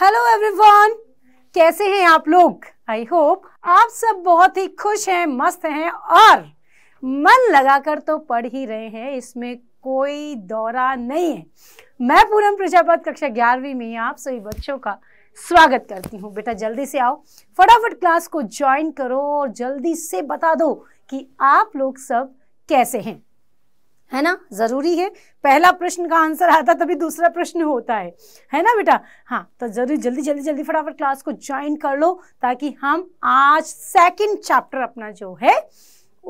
Hello everyone कैसे हैं आप लोग आई होप आप सब बहुत ही खुश हैं मस्त हैं और मन लगाकर तो पढ़ ही रहे हैं इसमें कोई दौरा नहीं है मैं पूनम प्रजापत कक्षा ग्यारहवीं में आप सभी बच्चों का स्वागत करती हूँ बेटा जल्दी से आओ फटाफट क्लास को ज्वाइन करो और जल्दी से बता दो कि आप लोग सब कैसे हैं है ना जरूरी है पहला प्रश्न का आंसर आता तभी दूसरा प्रश्न होता है है ना बेटा हाँ तो जरूर जल्दी जल्दी जल्दी फटाफट क्लास को ज्वाइन कर लो ताकि हम आज सेकंड चैप्टर अपना जो है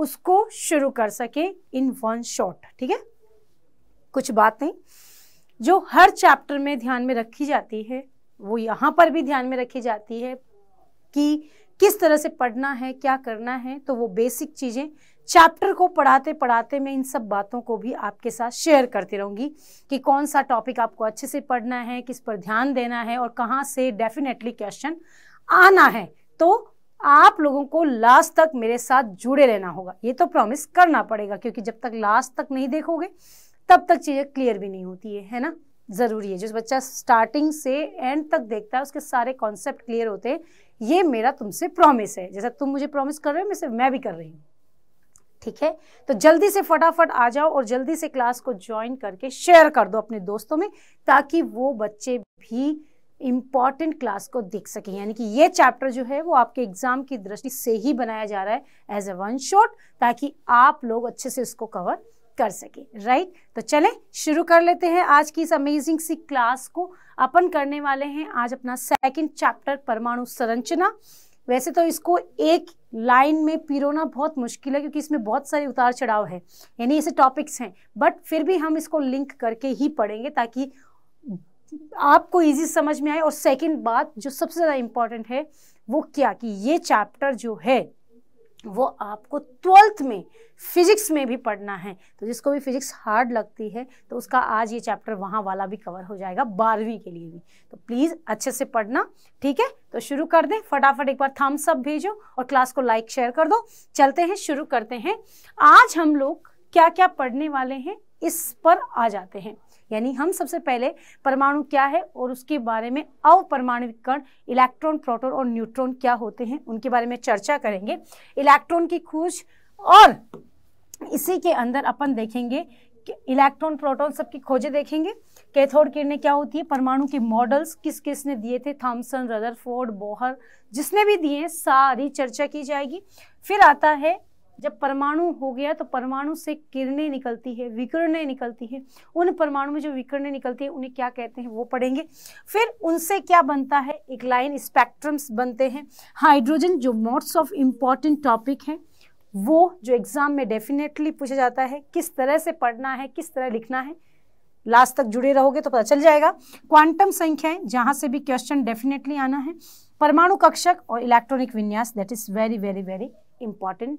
उसको शुरू कर सके इन वन शॉट ठीक है कुछ बातें जो हर चैप्टर में ध्यान में रखी जाती है वो यहाँ पर भी ध्यान में रखी जाती है कि किस तरह से पढ़ना है क्या करना है तो वो बेसिक चीज़ें चैप्टर को पढ़ाते पढ़ाते मैं इन सब बातों को भी आपके साथ शेयर करती रहूंगी कि कौन सा टॉपिक आपको अच्छे से पढ़ना है किस पर ध्यान देना है और कहाँ से डेफिनेटली क्वेश्चन आना है तो आप लोगों को लास्ट तक मेरे साथ जुड़े रहना होगा ये तो प्रॉमिस करना पड़ेगा क्योंकि जब तक लास्ट तक नहीं देखोगे तब तक चीज़ें क्लियर भी नहीं होती है है ना ज़रूरी है जो बच्चा स्टार्टिंग से एंड तक देखता है उसके सारे कॉन्सेप्ट क्लियर होते हैं ये मेरा तुमसे प्रॉमिस है जैसा तुम मुझे प्रॉमिस कर रहे हो मैं मैं भी कर रही हूँ ठीक है तो जल्दी से फटाफट आ जाओ और जल्दी से क्लास को ज्वाइन करके शेयर कर दो अपने दोस्तों में ताकि वो बच्चे भी इम्पॉर्टेंट क्लास को देख सकें यानी कि ये चैप्टर जो है वो आपके एग्जाम की दृष्टि से ही बनाया जा रहा है एज ए वन शॉट ताकि आप लोग अच्छे से इसको कवर कर सके राइट तो चलें शुरू कर लेते हैं आज की इस अमेजिंग सी क्लास को अपन करने वाले हैं आज अपना सेकंड चैप्टर परमाणु संरचना वैसे तो इसको एक लाइन में पिरोना बहुत मुश्किल है क्योंकि इसमें बहुत सारे उतार चढ़ाव है यानी ऐसे टॉपिक्स हैं बट फिर भी हम इसको लिंक करके ही पढ़ेंगे ताकि आपको इजी समझ में आए और सेकंड बात जो सबसे ज़्यादा इम्पॉर्टेंट है वो क्या कि ये चैप्टर जो है वो आपको ट्वेल्थ में फिजिक्स में भी पढ़ना है तो जिसको भी फिजिक्स हार्ड लगती है तो उसका आज ये चैप्टर वहाँ वाला भी कवर हो जाएगा बारहवीं के लिए भी तो प्लीज़ अच्छे से पढ़ना ठीक है तो शुरू कर दें फटाफट एक बार थम्स अप भेजो और क्लास को लाइक शेयर कर दो चलते हैं शुरू करते हैं आज हम लोग क्या क्या पढ़ने वाले हैं इस पर आ जाते हैं यानी हम सबसे पहले परमाणु क्या है और उसके बारे में कण इलेक्ट्रॉन प्रोटोन और न्यूट्रॉन क्या होते हैं उनके बारे में चर्चा करेंगे इलेक्ट्रॉन की खोज और इसी के अंदर अपन देखेंगे कि इलेक्ट्रॉन प्रोटॉन सबकी खोजें देखेंगे कैथोड किरणें क्या होती है परमाणु के मॉडल्स किस किस ने दिए थे थॉमसन रदरफोर्ड बोहर जिसने भी दिए सारी चर्चा की जाएगी फिर आता है जब परमाणु हो गया तो परमाणु से किरणें निकलती है विकिरणें निकलती है उन परमाणु में जो विकिरणें निकलती है उन्हें क्या कहते हैं वो पढ़ेंगे फिर उनसे क्या बनता है एक लाइन स्पेक्ट्रम्स बनते हैं हाइड्रोजन जो मोड्स ऑफ इम्पॉर्टेंट टॉपिक हैं वो जो एग्ज़ाम में डेफिनेटली पूछा जाता है किस तरह से पढ़ना है किस तरह लिखना है लास्ट तक जुड़े रहोगे तो पता चल जाएगा क्वांटम संख्याएं जहां से भी क्वेश्चन डेफिनेटली आना है परमाणु कक्षक और इलेक्ट्रॉनिक विन्यास that is very very very important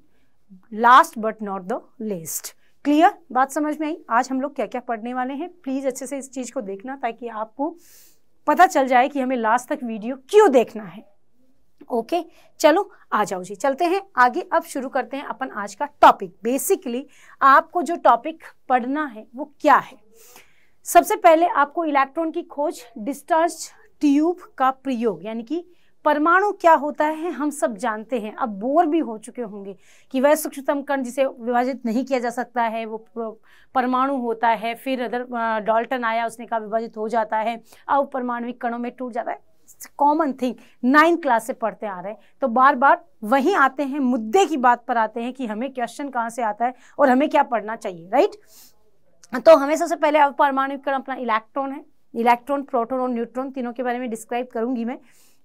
last but not the least clear बात समझ में आई आज हम लोग क्या क्या पढ़ने वाले हैं प्लीज़ अच्छे से इस चीज़ को देखना ताकि आपको पता चल जाए कि हमें लास्ट तक वीडियो क्यों देखना है ओके okay, चलो आ जाओ जी चलते हैं आगे अब शुरू करते हैं अपन आज का टॉपिक बेसिकली आपको जो टॉपिक पढ़ना है वो क्या है सबसे पहले आपको इलेक्ट्रॉन की खोज डिस्चार्ज ट्यूब का प्रयोग यानी कि परमाणु क्या होता है हम सब जानते हैं अब बोर भी हो चुके होंगे कि वह सूक्ष्मतम कण जिसे विभाजित नहीं किया जा सकता है वो परमाणु होता है फिर अदर डॉल्टन आया उसने कहा विभाजित हो जाता है अब परमाणुिक कणों में टूट जाता है कॉमन थिंग नाइन्थ क्लास से पढ़ते आ रहे हैं तो बार बार वहीं आते हैं मुद्दे की बात पर आते हैं कि हमें क्वेश्चन कहाँ से आता है और हमें क्या पढ़ना चाहिए राइट तो हमें सबसे पहले अब परमाणु कण अपना इलेक्ट्रॉन है इलेक्ट्रॉन प्रोटॉन और न्यूट्रॉन तीनों के बारे में डिस्क्राइब करूंगी मैं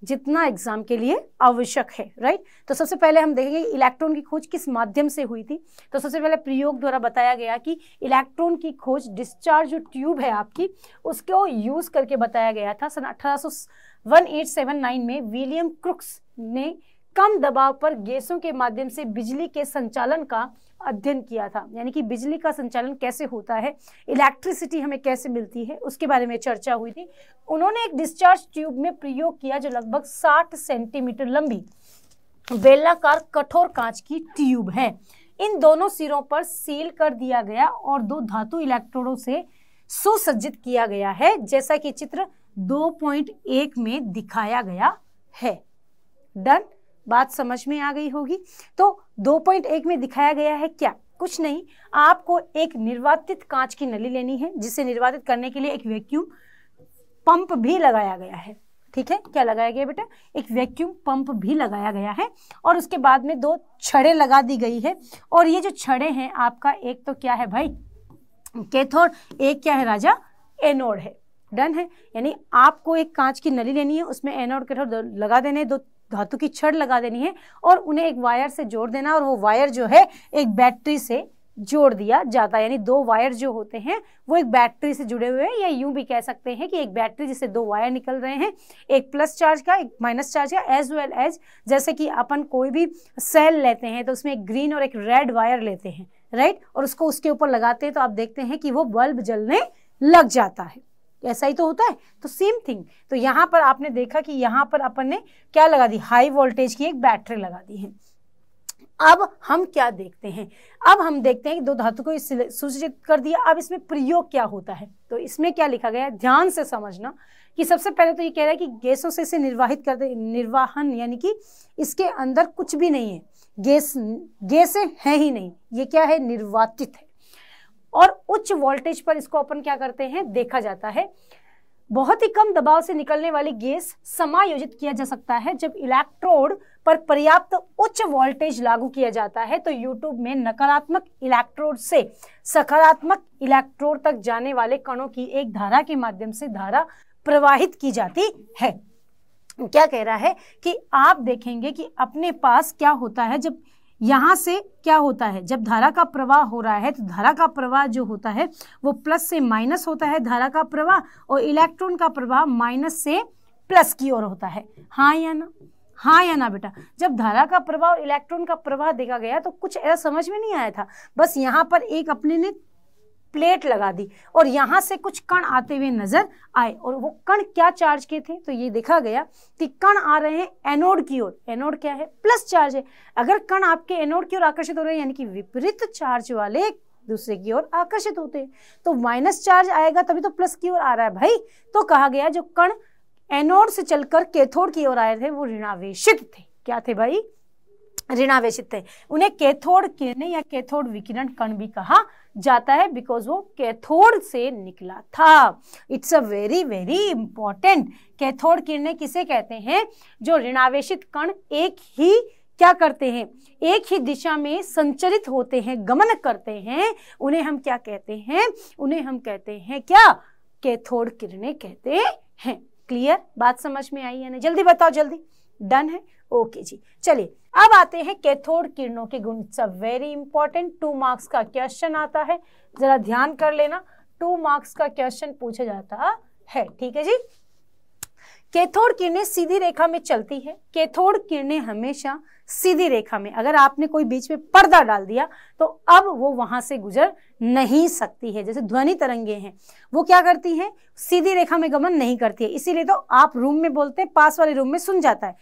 जितना एग्जाम के लिए आवश्यक है राइट तो सबसे पहले हम देखेंगे इलेक्ट्रॉन की खोज किस माध्यम से हुई थी तो सबसे पहले प्रयोग द्वारा बताया गया कि इलेक्ट्रॉन की खोज डिस्चार्ज जो ट्यूब है आपकी उसको यूज करके बताया गया था सन अठारह में विलियम क्रुक्स ने कम दबाव पर गैसों के माध्यम से बिजली के संचालन का अध्ययन किया था यानी कि बिजली का संचालन कैसे होता है इलेक्ट्रिसिटी हमें कैसे मिलती है उसके बारे में चर्चा हुई थी उन्होंने एक डिस्चार्ज ट्यूब में प्रयोग किया जो लगभग 60 सेंटीमीटर लंबी बेलाकार कठोर कांच की ट्यूब है इन दोनों सिरों पर सील कर दिया गया और दो धातु इलेक्ट्रोडों से सुसज्जित किया गया है जैसा कि चित्र 2.1 में दिखाया गया है डन बात समझ में आ गई होगी तो 2.1 में दिखाया गया है क्या कुछ नहीं आपको एक निर्वातित कांच की नली लेनी है जिसे निर्वातित करने के लिए एक वैक्यूम पंप भी लगाया गया है ठीक है क्या लगाया गया बेटा एक वैक्यूम पंप भी लगाया गया है और उसके बाद में दो छड़े लगा दी गई है और ये जो छड़े हैं आपका एक तो क्या है भाई कैथोड एक क्या है राजा एनोड है डन है यानी आपको एक कांच की नली लेनी है उसमें एनोड कैथोड लगा देने दो धातु की छड़ लगा देनी है और उन्हें एक वायर से जोड़ देना और वो वायर जो है एक बैटरी से जोड़ दिया जाता है यानी दो वायर जो होते हैं वो एक बैटरी से जुड़े हुए हैं या यूं भी कह सकते हैं कि एक बैटरी जिससे दो वायर निकल रहे हैं एक प्लस चार्ज का एक माइनस चार्ज का एज वेल एज जैसे कि अपन कोई भी सेल लेते हैं तो उसमें एक ग्रीन और एक रेड वायर लेते हैं राइट और उसको उसके ऊपर लगाते हैं तो आप देखते हैं कि वो बल्ब जलने लग जाता है ऐसा ही तो होता है तो सेम थिंग तो यहाँ पर आपने देखा कि यहाँ पर अपन ने क्या लगा दी हाई वोल्टेज की एक बैटरी लगा दी है अब हम क्या देखते हैं अब हम देखते हैं कि दो धातु को सूचित कर दिया अब इसमें प्रयोग क्या होता है तो इसमें क्या लिखा गया है ध्यान से समझना कि सबसे पहले तो ये कह रहा है कि गैसों से इसे निर्वाहित कर दे निर्वाहन यानी कि इसके अंदर कुछ भी नहीं है गैस गैसें हैं ही नहीं ये क्या है निर्वातित है और उच्च वोल्टेज पर इसको अपन क्या करते हैं देखा जाता है बहुत ही कम दबाव से निकलने वाली गैस समायोजित किया जा सकता है जब इलेक्ट्रोड पर पर्याप्त उच्च वोल्टेज लागू किया जाता है तो यूट्यूब में नकारात्मक इलेक्ट्रोड से सकारात्मक इलेक्ट्रोड तक जाने वाले कणों की एक धारा के माध्यम से धारा प्रवाहित की जाती है क्या कह रहा है कि आप देखेंगे कि अपने पास क्या होता है जब यहाँ से क्या होता है जब धारा का प्रवाह हो रहा है तो धारा का प्रवाह जो होता है वो प्लस से माइनस होता है धारा का प्रवाह और इलेक्ट्रॉन का प्रवाह माइनस से प्लस की ओर होता है हाँ या ना हाँ या ना बेटा जब धारा का प्रवाह और इलेक्ट्रॉन का प्रवाह देखा गया तो कुछ ऐसा समझ में नहीं आया था बस यहाँ पर एक अपने ने प्लेट लगा दी और यहाँ से कुछ कण आते हुए नजर आए और वो कण क्या चार्ज के थे तो ये देखा गया कि कण आ रहे हैं एनोड की ओर एनोड क्या है प्लस चार्ज है अगर कण आपके एनोड की ओर आकर्षित हो रहे हैं यानी कि विपरीत चार्ज वाले दूसरे की ओर आकर्षित होते हैं तो माइनस चार्ज आएगा तभी तो प्लस की ओर आ रहा है भाई तो कहा गया जो कण एनोड से चलकर कैथोड की ओर आए थे वो ऋणावेशित थे क्या थे भाई ऋणावेशित थे उन्हें कैथोड किरणें या कैथोड विकिरण कण भी कहा जाता है बिकॉज वो कैथोड से निकला था it's a very very important cathode किरणें किसे कहते हैं जो ऋणावेशित कण एक ही क्या करते हैं एक ही दिशा में संचरित होते हैं गमन करते हैं उन्हें हम क्या कहते हैं उन्हें हम कहते हैं क्या कैथोड किरणें कहते हैं क्लियर बात समझ में आई है ना जल्दी बताओ जल्दी डन है ओके जी चलिए अब आते हैं कैथोड किरणों के गुण it's a very important two marks का क्वेश्चन आता है जरा ध्यान कर लेना टू मार्क्स का क्वेश्चन पूछा जाता है ठीक है जी केथोड किरणें सीधी रेखा में चलती है केथोड किरणें हमेशा सीधी रेखा में अगर आपने कोई बीच में पर्दा डाल दिया तो अब वो वहां से गुजर नहीं सकती है जैसे ध्वनि तरंगे हैं वो क्या करती हैं सीधी रेखा में गमन नहीं करती है इसीलिए तो आप रूम में बोलते हैं पास वाले रूम में सुन जाता है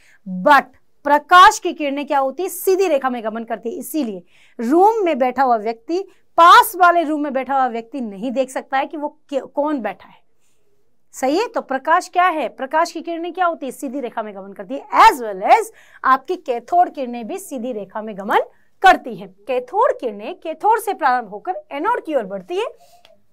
बट प्रकाश की किरणें क्या होती है सीधी रेखा में गमन करती है इसीलिए रूम में बैठा हुआ व्यक्ति पास वाले रूम में बैठा हुआ व्यक्ति नहीं देख सकता है कि वो कौन बैठा है सही है तो प्रकाश क्या है प्रकाश की किरणें क्या होती है सीधी रेखा में गमन करती है एज वेल एज आपकी कैथोड किरणें भी सीधी रेखा में गमन करती है कैथोड किरणें कैथोड से प्रारंभ होकर एनोड की ओर बढ़ती है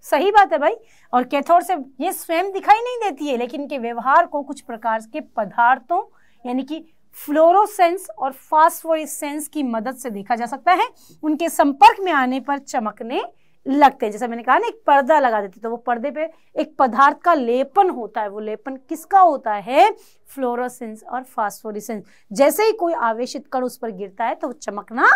सही बात है भाई और कैथोड से ये स्वयं दिखाई नहीं देती है लेकिन इनके व्यवहार को कुछ प्रकार के पदार्थों यानी कि फ्लोरोसेंस और फास्फोरिसेंस की मदद से देखा जा सकता है उनके संपर्क में आने पर चमकने लगते हैं जैसे मैंने कहा ना एक पर्दा लगा देते तो वो पर्दे पे एक पदार्थ का लेपन होता है वो लेपन किसका होता है फ्लोरोसेंस और फास्फोरिसेंस जैसे ही कोई आवेशित कण उस पर गिरता है तो वो चमकना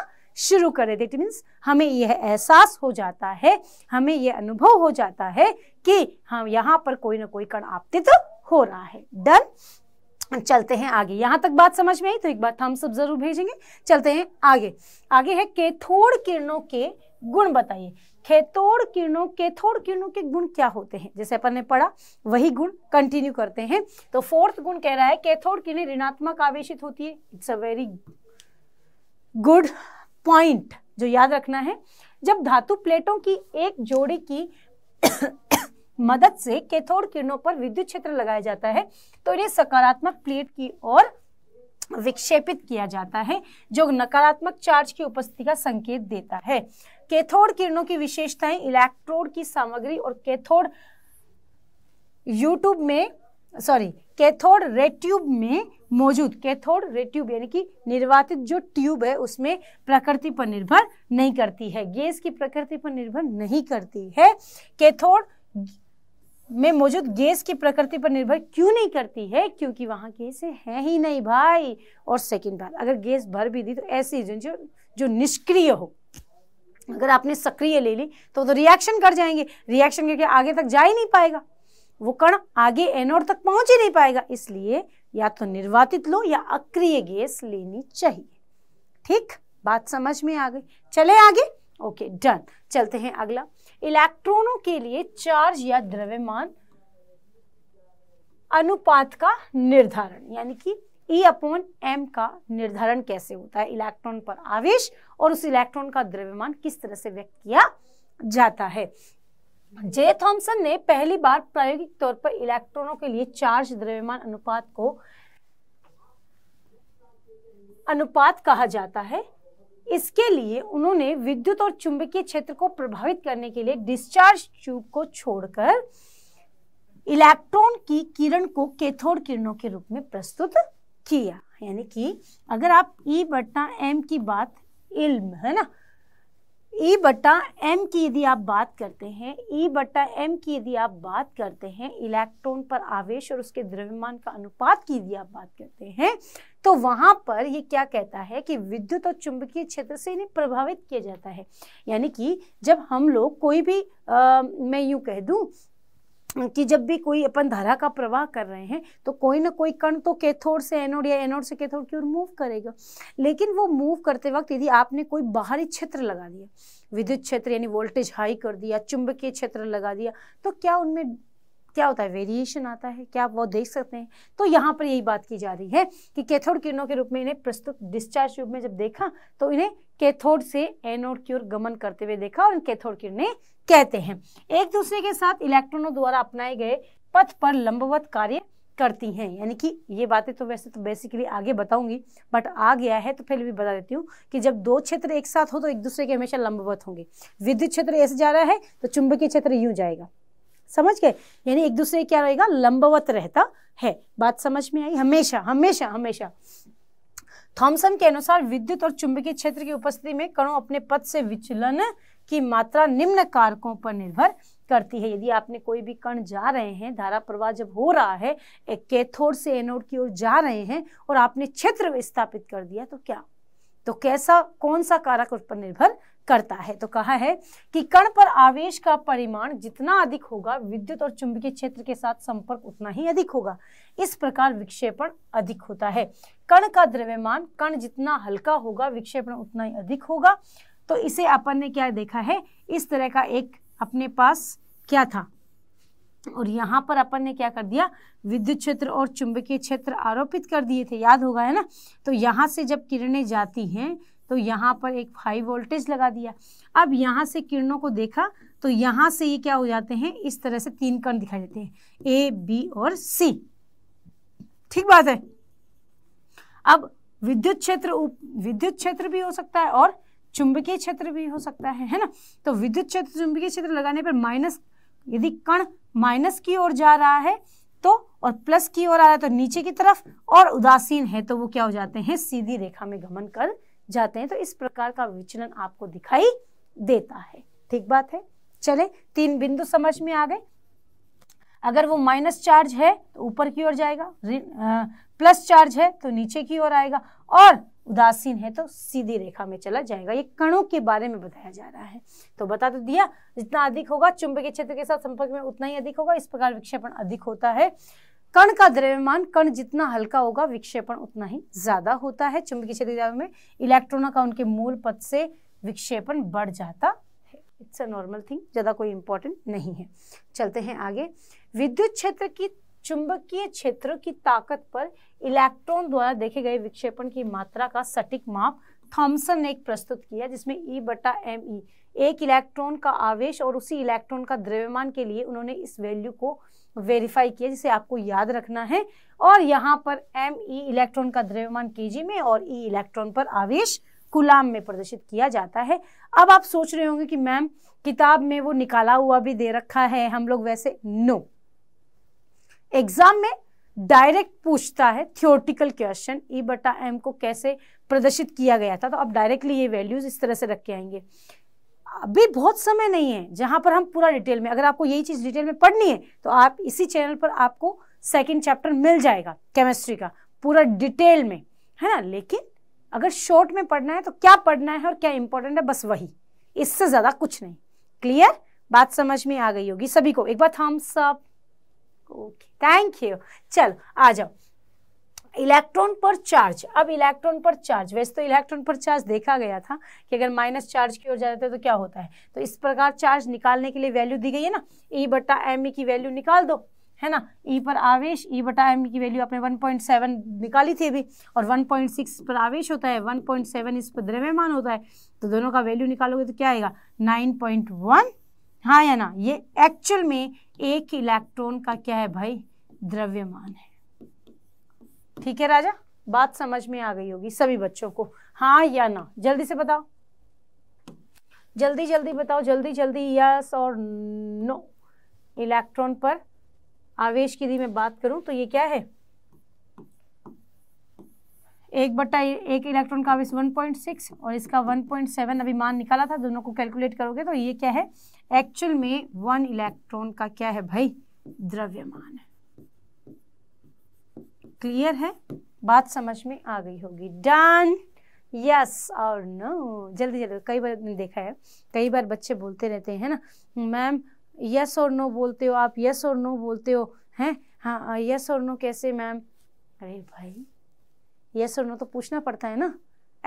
शुरू कर देते इट मीन्स हमें यह एहसास हो जाता है हमें यह अनुभव हो जाता है कि हम हाँ, यहाँ पर कोई ना कोई कण आपतित तो हो रहा है डन चलते हैं आगे यहां तक बात समझ में आई तो एक बार हम सब जरूर भेजेंगे चलते हैं आगे आगे है केथोड़ किरणों के गुण बताइए खेतोड़ किरणों केथोड़ किरणों के गुण क्या होते हैं जैसे अपन ने पढ़ा वही गुण कंटिन्यू करते हैं तो फोर्थ गुण कह रहा है केथोड़ किरणें ऋणात्मक आवेशित होती है it's a very good point जो याद रखना है जब धातु प्लेटों की एक जोड़ी की मदद से कैथोड किरणों पर विद्युत क्षेत्र लगाया जाता है तो इन्हें सकारात्मक प्लेट की ओर विक्षेपित किया जाता है जो नकारात्मक चार्ज की उपस्थिति का संकेत देता है कैथोड किरणों की विशेषताएं इलेक्ट्रोड की सामग्री और कैथोड यूट्यूब में सॉरी कैथोड रेट्यूब में मौजूद कैथोड रेट्यूब यानी कि निर्वातित जो ट्यूब है उसमें प्रकृति पर निर्भर नहीं करती है गैस की प्रकृति पर निर्भर नहीं करती है कैथोड में मौजूद गैस की प्रकृति पर निर्भर क्यों नहीं करती है क्योंकि वहाँ गैस है ही नहीं भाई और सेकंड बात अगर गैस भर भी दी तो ऐसी जो जो निष्क्रिय हो अगर आपने सक्रिय ले ली तो तो रिएक्शन कर जाएंगे रिएक्शन करके आगे तक जा ही नहीं पाएगा वो कण आगे एनोड तक पहुंच ही नहीं पाएगा इसलिए या तो निर्वातित लो या अक्रिय गैस लेनी चाहिए ठीक बात समझ में आ गई चले आगे ओके डन चलते हैं अगला इलेक्ट्रॉनों के लिए चार्ज या द्रव्यमान अनुपात का निर्धारण यानी कि E अपॉन एम का निर्धारण कैसे होता है इलेक्ट्रॉन पर आवेश और उस इलेक्ट्रॉन का द्रव्यमान किस तरह से व्यक्त किया जाता है जे थॉमसन ने पहली बार प्रायोगिक तौर पर इलेक्ट्रॉनों के लिए चार्ज द्रव्यमान अनुपात को अनुपात कहा जाता है इसके लिए उन्होंने विद्युत और चुंबकीय क्षेत्र को प्रभावित करने के लिए डिस्चार्ज ट्यूब को छोड़कर इलेक्ट्रॉन की किरण को कैथोड किरणों के रूप में प्रस्तुत किया यानी कि अगर आप ई e बटना एम की बात इल्म है ना ई e बट्टा एम की यदि आप बात करते हैं ई e बट्टा एम की यदि आप बात करते हैं इलेक्ट्रॉन पर आवेश और उसके द्रव्यमान का अनुपात की यदि आप बात करते हैं तो वहां पर ये क्या कहता है कि विद्युत और चुंबकीय क्षेत्र से इन्हें प्रभावित किया जाता है यानी कि जब हम लोग कोई भी आ, मैं यूं कह दूं कि जब भी कोई अपन धारा का प्रवाह कर रहे हैं तो कोई ना कोई कण तो कैथोड से एनोड या एनोड से कैथोड की ओर मूव करेगा लेकिन वो मूव करते वक्त यदि आपने कोई बाहरी क्षेत्र लगा दिया विद्युत क्षेत्र यानी वोल्टेज हाई कर दिया चुंबकीय क्षेत्र लगा दिया तो क्या उनमें क्या होता है वेरिएशन आता है क्या आप वो देख सकते हैं तो यहाँ पर यही बात की जा रही है कि कैथोड किरणों के रूप में इन्हें प्रस्तुत डिस्चार्ज रूप में जब देखा तो इन्हें कैथोड से एनोड की ओर गमन करते हुए देखा और इन कैथोड किरणें कहते हैं एक दूसरे के साथ इलेक्ट्रॉनों द्वारा अपनाए गए पथ पर लंबवत कार्य करती हैं यानी कि ये बातें तो वैसे तो बेसिकली आगे बताऊंगी बट आ गया है तो फिर भी बता देती हूँ कि जब दो क्षेत्र एक साथ हो तो एक दूसरे के हमेशा लंबवत होंगे विद्युत क्षेत्र ऐसे जा रहा है तो चुंबकीय क्षेत्र यूँ जाएगा समझ गए यानी एक दूसरे क्या रहेगा लंबवत रहता है बात समझ में आई हमेशा हमेशा हमेशा थॉमसन के अनुसार विद्युत और चुंबकीय क्षेत्र की उपस्थिति में कणों अपने पथ से विचलन की मात्रा निम्न कारकों पर निर्भर करती है यदि आपने कोई भी कण जा रहे हैं धारा प्रवाह जब हो रहा है एक कैथोड से एनोड की ओर जा रहे हैं और आपने क्षेत्र स्थापित कर दिया तो क्या तो कैसा कौन सा कारक उस पर निर्भर करता है तो कहा है कि कण पर आवेश का परिमाण जितना अधिक होगा विद्युत और चुंबकीय क्षेत्र के साथ संपर्क उतना ही अधिक होगा इस प्रकार विक्षेपण अधिक होता है कण का द्रव्यमान कण जितना हल्का होगा विक्षेपण उतना ही अधिक होगा तो इसे अपन ने क्या देखा है इस तरह का एक अपने पास क्या था और यहाँ पर अपन ने क्या कर दिया विद्युत क्षेत्र और चुंबकीय क्षेत्र आरोपित कर दिए थे याद होगा है ना तो यहाँ से जब किरणें जाती हैं तो यहाँ पर एक हाई वोल्टेज लगा दिया अब यहाँ से किरणों को देखा तो यहाँ से ये क्या हो जाते हैं इस तरह से तीन कण दिखाई देते हैं ए बी और सी ठीक बात है अब विद्युत क्षेत्र विद्युत क्षेत्र भी हो सकता है और चुंबकीय क्षेत्र भी हो सकता है है ना तो विद्युत क्षेत्र चुंबकीय क्षेत्र लगाने पर माइनस यदि कण माइनस की ओर जा रहा है तो और प्लस की ओर आ रहा है तो नीचे की तरफ और उदासीन है तो वो क्या हो जाते हैं सीधी रेखा में गमन कर जाते हैं तो इस प्रकार का विचलन आपको दिखाई देता है ठीक बात है चले तीन बिंदु समझ में आ गए अगर वो माइनस चार्ज है तो ऊपर की ओर जाएगा आ, प्लस चार्ज है तो नीचे की ओर आएगा और उदासीन है तो सीधी रेखा में चला जाएगा ये कणों के बारे में बताया जा रहा है तो बता तो दिया जितना अधिक होगा चुंबकीय क्षेत्र के साथ संपर्क में उतना ही अधिक होगा इस प्रकार विक्षेपण अधिक होता है कण का द्रव्यमान कण जितना हल्का होगा विक्षेपण उतना ही ज्यादा होता है चुंबकीय क्षेत्र में इलेक्ट्रॉनों का उनके मूल पद से विक्षेपण बढ़ जाता है इट्स अ नॉर्मल थिंग ज़्यादा कोई इंपॉर्टेंट नहीं है चलते हैं आगे विद्युत क्षेत्र की चुंबकीय क्षेत्र की ताकत पर इलेक्ट्रॉन द्वारा देखे गए विक्षेपण की मात्रा का सटीक माप थॉम्सन ने एक प्रस्तुत किया जिसमें ई e बटा एम ई e, एक इलेक्ट्रॉन का आवेश और उसी इलेक्ट्रॉन का द्रव्यमान के लिए उन्होंने इस वैल्यू को वेरीफाई किया जिसे आपको याद रखना है और यहाँ पर एम ई e इलेक्ट्रॉन का द्रव्यमान के में और ई इलेक्ट्रॉन पर आवेश गुलाम में प्रदर्शित किया जाता है अब आप सोच रहे होंगे कि मैम किताब में वो निकाला हुआ भी दे रखा है हम लोग वैसे नो एग्जाम में डायरेक्ट पूछता है थियोरटिकल क्वेश्चन ई e बटा एम को कैसे प्रदर्शित किया गया था तो आप डायरेक्टली ये वैल्यूज इस तरह से रख के आएंगे अभी बहुत समय नहीं है जहां पर हम पूरा डिटेल में अगर आपको यही चीज़ डिटेल में पढ़नी है तो आप इसी चैनल पर आपको सेकेंड चैप्टर मिल जाएगा केमिस्ट्री का पूरा डिटेल में है ना लेकिन अगर शॉर्ट में पढ़ना है तो क्या पढ़ना है और क्या इंपॉर्टेंट है बस वही इससे ज़्यादा कुछ नहीं क्लियर बात समझ में आ गई होगी सभी को एक बार thumbs up okay thank you चल आ जाओ इलेक्ट्रॉन पर चार्ज अब इलेक्ट्रॉन पर चार्ज वैसे तो इलेक्ट्रॉन पर चार्ज देखा गया था कि अगर माइनस चार्ज की ओर जाते हैं तो क्या होता है तो इस प्रकार चार्ज निकालने के लिए वैल्यू दी गई है ना E बटा एम e की वैल्यू निकाल दो है ना E पर आवेश E बटा एम e की वैल्यू आपने 1.7 निकाली थी अभी और 1.6 पर आवेश होता है 1.7 इस पर द्रव्यमान होता है तो दोनों का वैल्यू निकालोगे तो क्या आएगा नाइन हाँ या ना ये एक्चुअल में एक इलेक्ट्रॉन का क्या है भाई द्रव्यमान है ठीक है राजा बात समझ में आ गई होगी सभी बच्चों को हाँ या ना जल्दी से बताओ जल्दी जल्दी बताओ जल्दी जल्दी यस और नो इलेक्ट्रॉन पर आवेश की यदि मैं बात करूं तो ये क्या है एक बट्टा एक इलेक्ट्रॉन का आवेश 1.6 और इसका 1.7 अभी मान निकाला था दोनों को कैलकुलेट करोगे तो ये क्या है एक्चुअल में वन इलेक्ट्रॉन का क्या है भाई द्रव्यमान है क्लियर है बात समझ में आ गई होगी डन यस और नो जल्दी जल्दी कई बार देखा है कई बार बच्चे बोलते रहते हैं ना मैम यस और नो बोलते हो आप यस और नो बोलते हो हैं हाँ यस और नो कैसे मैम अरे भाई यस और नो तो पूछना पड़ता है ना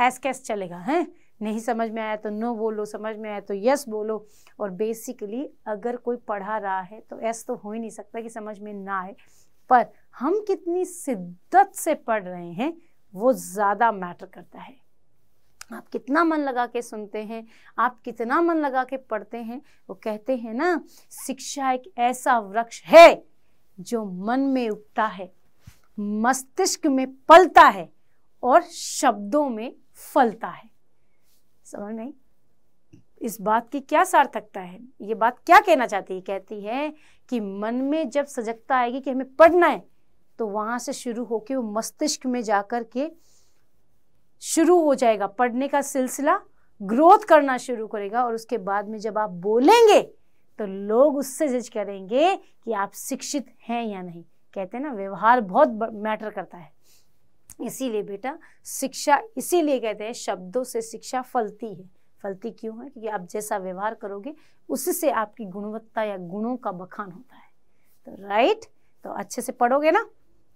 एस कैस चलेगा है नहीं समझ में आया तो नो बोलो समझ में आया तो यस बोलो और बेसिकली अगर कोई पढ़ा रहा है तो एस तो हो ही नहीं सकता कि समझ में ना आए पर हम कितनी शिद्दत से पढ़ रहे हैं वो ज़्यादा मैटर करता है आप कितना मन लगा के सुनते हैं आप कितना मन लगा के पढ़ते हैं वो कहते हैं ना शिक्षा एक ऐसा वृक्ष है जो मन में उगता है मस्तिष्क में पलता है और शब्दों में फलता है समझ में इस बात की क्या सार्थकता है ये बात क्या कहना चाहती है कहती है कि मन में जब सजगता आएगी कि हमें पढ़ना है तो वहां से शुरू होके वो मस्तिष्क में जाकर के शुरू हो जाएगा पढ़ने का सिलसिला ग्रोथ करना शुरू करेगा और उसके बाद में जब आप बोलेंगे तो लोग उससे जज करेंगे कि आप शिक्षित हैं या नहीं कहते हैं ना व्यवहार बहुत मैटर करता है इसीलिए बेटा शिक्षा इसीलिए कहते हैं शब्दों से शिक्षा फलती है फलती क्यों है क्योंकि आप जैसा व्यवहार करोगे उससे आपकी गुणवत्ता या गुणों का बखान होता है तो राइट तो अच्छे से पढ़ोगे ना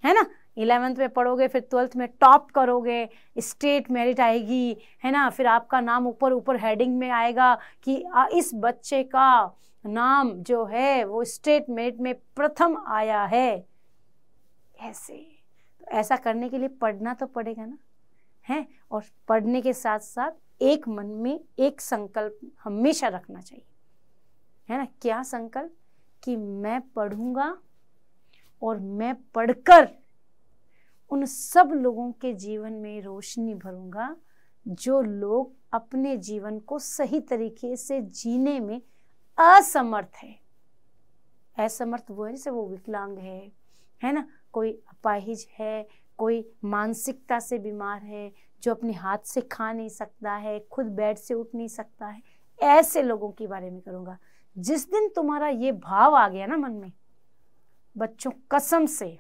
है ना इलेवेंथ में पढ़ोगे फिर ट्वेल्थ में टॉप करोगे स्टेट मेरिट आएगी है ना फिर आपका नाम ऊपर ऊपर हेडिंग में आएगा कि इस बच्चे का नाम जो है वो स्टेट मेरिट में प्रथम आया है ऐसे तो ऐसा करने के लिए पढ़ना तो पड़ेगा ना है और पढ़ने के साथ साथ एक मन में एक संकल्प हमेशा रखना चाहिए है ना क्या संकल्प कि मैं पढ़ूंगा और मैं पढ़कर उन सब लोगों के जीवन में रोशनी भरूंगा जो लोग अपने जीवन को सही तरीके से जीने में असमर्थ है असमर्थ वो है जैसे वो विकलांग है है ना कोई अपाहिज है कोई मानसिकता से बीमार है जो अपने हाथ से खा नहीं सकता है खुद बेड से उठ नहीं सकता है ऐसे लोगों के बारे में करूँगा जिस दिन तुम्हारा ये भाव आ गया ना मन में बच्चों कसम से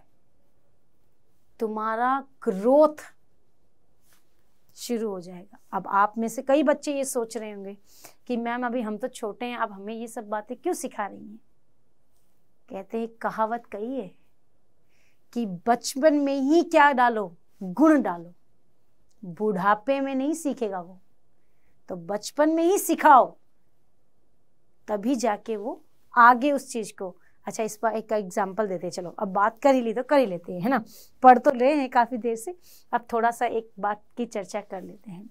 तुम्हारा ग्रोथ शुरू हो जाएगा अब आप में से कई बच्चे ये सोच रहे होंगे कि मैम अभी हम तो छोटे हैं अब हमें ये सब बातें क्यों सिखा रही हैं कहते हैं कहावत कही है कि बचपन में ही क्या डालो गुण डालो बुढ़ापे में नहीं सीखेगा वो तो बचपन में ही सिखाओ तभी जाके वो आगे उस चीज़ को अच्छा इस पर एक एग्जाम्पल देते हैं चलो अब बात कर ही ली तो कर ही लेते हैं है ना पढ़ तो रहे हैं काफ़ी देर से अब थोड़ा सा एक बात की चर्चा कर लेते हैं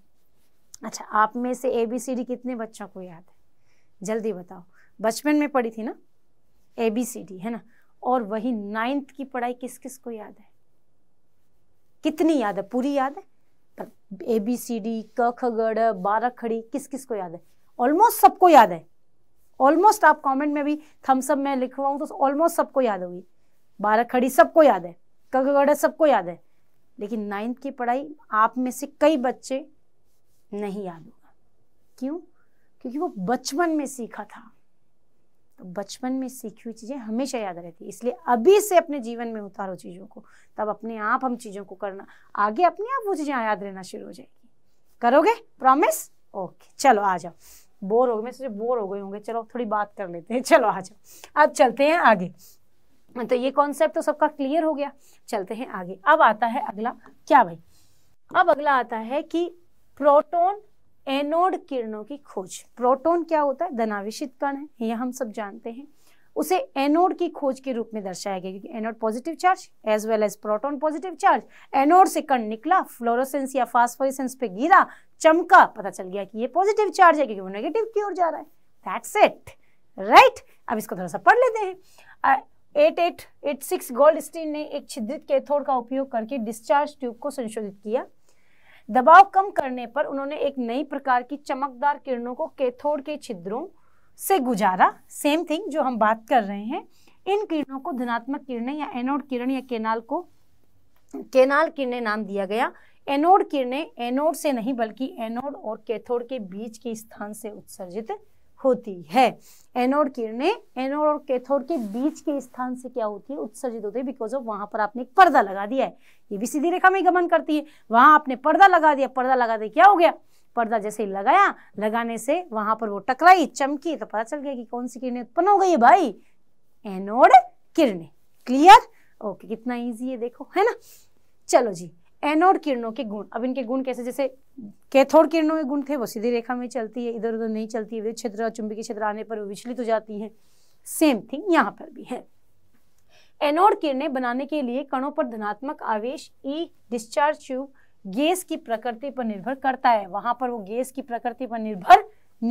अच्छा आप में से ए बी सी डी कितने बच्चों को याद है जल्दी बताओ बचपन में पढ़ी थी ना ए बी सी डी है ना और वही नाइन्थ की पढ़ाई किस किस को याद है कितनी याद है पूरी याद है पर ए बी सी डी क ख ग बारह खड़ी किस किस को याद है ऑलमोस्ट सबको याद है ऑलमोस्ट आप कमेंट में भी थम्सअप में लिखवाऊँ तो ऑलमोस्ट सबको याद होगी बारह खड़ी सबको याद है क ख सबको याद है लेकिन नाइन्थ की पढ़ाई आप में से कई बच्चे नहीं याद होगा क्यों क्योंकि वो बचपन में सीखा था तो बचपन में सीखी हुई चीज़ें हमेशा याद रहती है इसलिए अभी से अपने जीवन में उतारो चीज़ों को तब अपने आप हम चीज़ों को करना आगे अपने आप वो चीज़ें याद रहना शुरू हो जाएगी करोगे प्रॉमिस ओके चलो आ जाओ बोर हो गए मैं सोचे बोर हो गए होंगे चलो थोड़ी बात कर लेते हैं चलो आ जाओ अब चलते हैं आगे तो ये कॉन्सेप्ट तो सबका क्लियर हो गया चलते हैं आगे अब आता है अगला क्या भाई अब अगला आता है कि प्रोटोन एनोड किरणों की खोज प्रोटोन क्या होता है धनावेशित कण है यह हम सब जानते हैं उसे एनोड की खोज के रूप में दर्शाया गया क्योंकि anode positive charge as well as proton positive charge anode से कण निकला फ्लोरोसेंस या फास्फोरेसेंस पे गिरा चमका पता चल गया कि ये पॉजिटिव चार्ज है क्योंकि वो नेगेटिव की ओर जा रहा है दैट्स इट राइट अब इसको थोड़ा सा पढ़ लेते हैं eight eight eight six Goldstein ने एक छिद्रित कैथोड का उपयोग करके डिस्चार्ज ट्यूब को संशोधित किया दबाव कम करने पर उन्होंने एक नई प्रकार की चमकदार किरणों को कैथोड के छिद्रों से गुजारा सेम थिंग जो हम बात कर रहे हैं इन किरणों को धनात्मक किरणें या एनोड किरण या केनाल को केनाल किरणें नाम दिया गया एनोड किरणें एनोड से नहीं बल्कि एनोड और कैथोड के बीच के स्थान से उत्सर्जित होती है एनोड किरणें एनोड और कैथोड के बीच के स्थान से क्या होती है उत्सर्जित होती है बिकॉज ऑफ वहां पर आपने एक पर्दा लगा दिया है ये भी सीधी रेखा में गमन करती है वहां आपने पर्दा लगा दिया पर्दा लगा दिया क्या हो गया पर्दा जैसे ही लगाया लगाने से वहां पर वो टकराई चमकी तो पता चल गया कि कौन सी किरणें उत्पन्न हो गई है भाई एनोड किरणें क्लियर ओके कितना ईजी है देखो है ना चलो जी एनोड किरणों के गुण अब इनके गुण कैसे जैसे कैथोड किरणों में गुण थे वो सीधी रेखा में चलती है इधर उधर नहीं चलती है विद्युत क्षेत्र चुंबकीय क्षेत्र आने पर वो विचलित हो जाती है सेम थिंग यहाँ पर भी है एनोड किरणें बनाने के लिए कणों पर धनात्मक आवेश ई डिस्चार्ज ट्यूब गैस की प्रकृति पर निर्भर करता है वहां पर वो गैस की प्रकृति पर निर्भर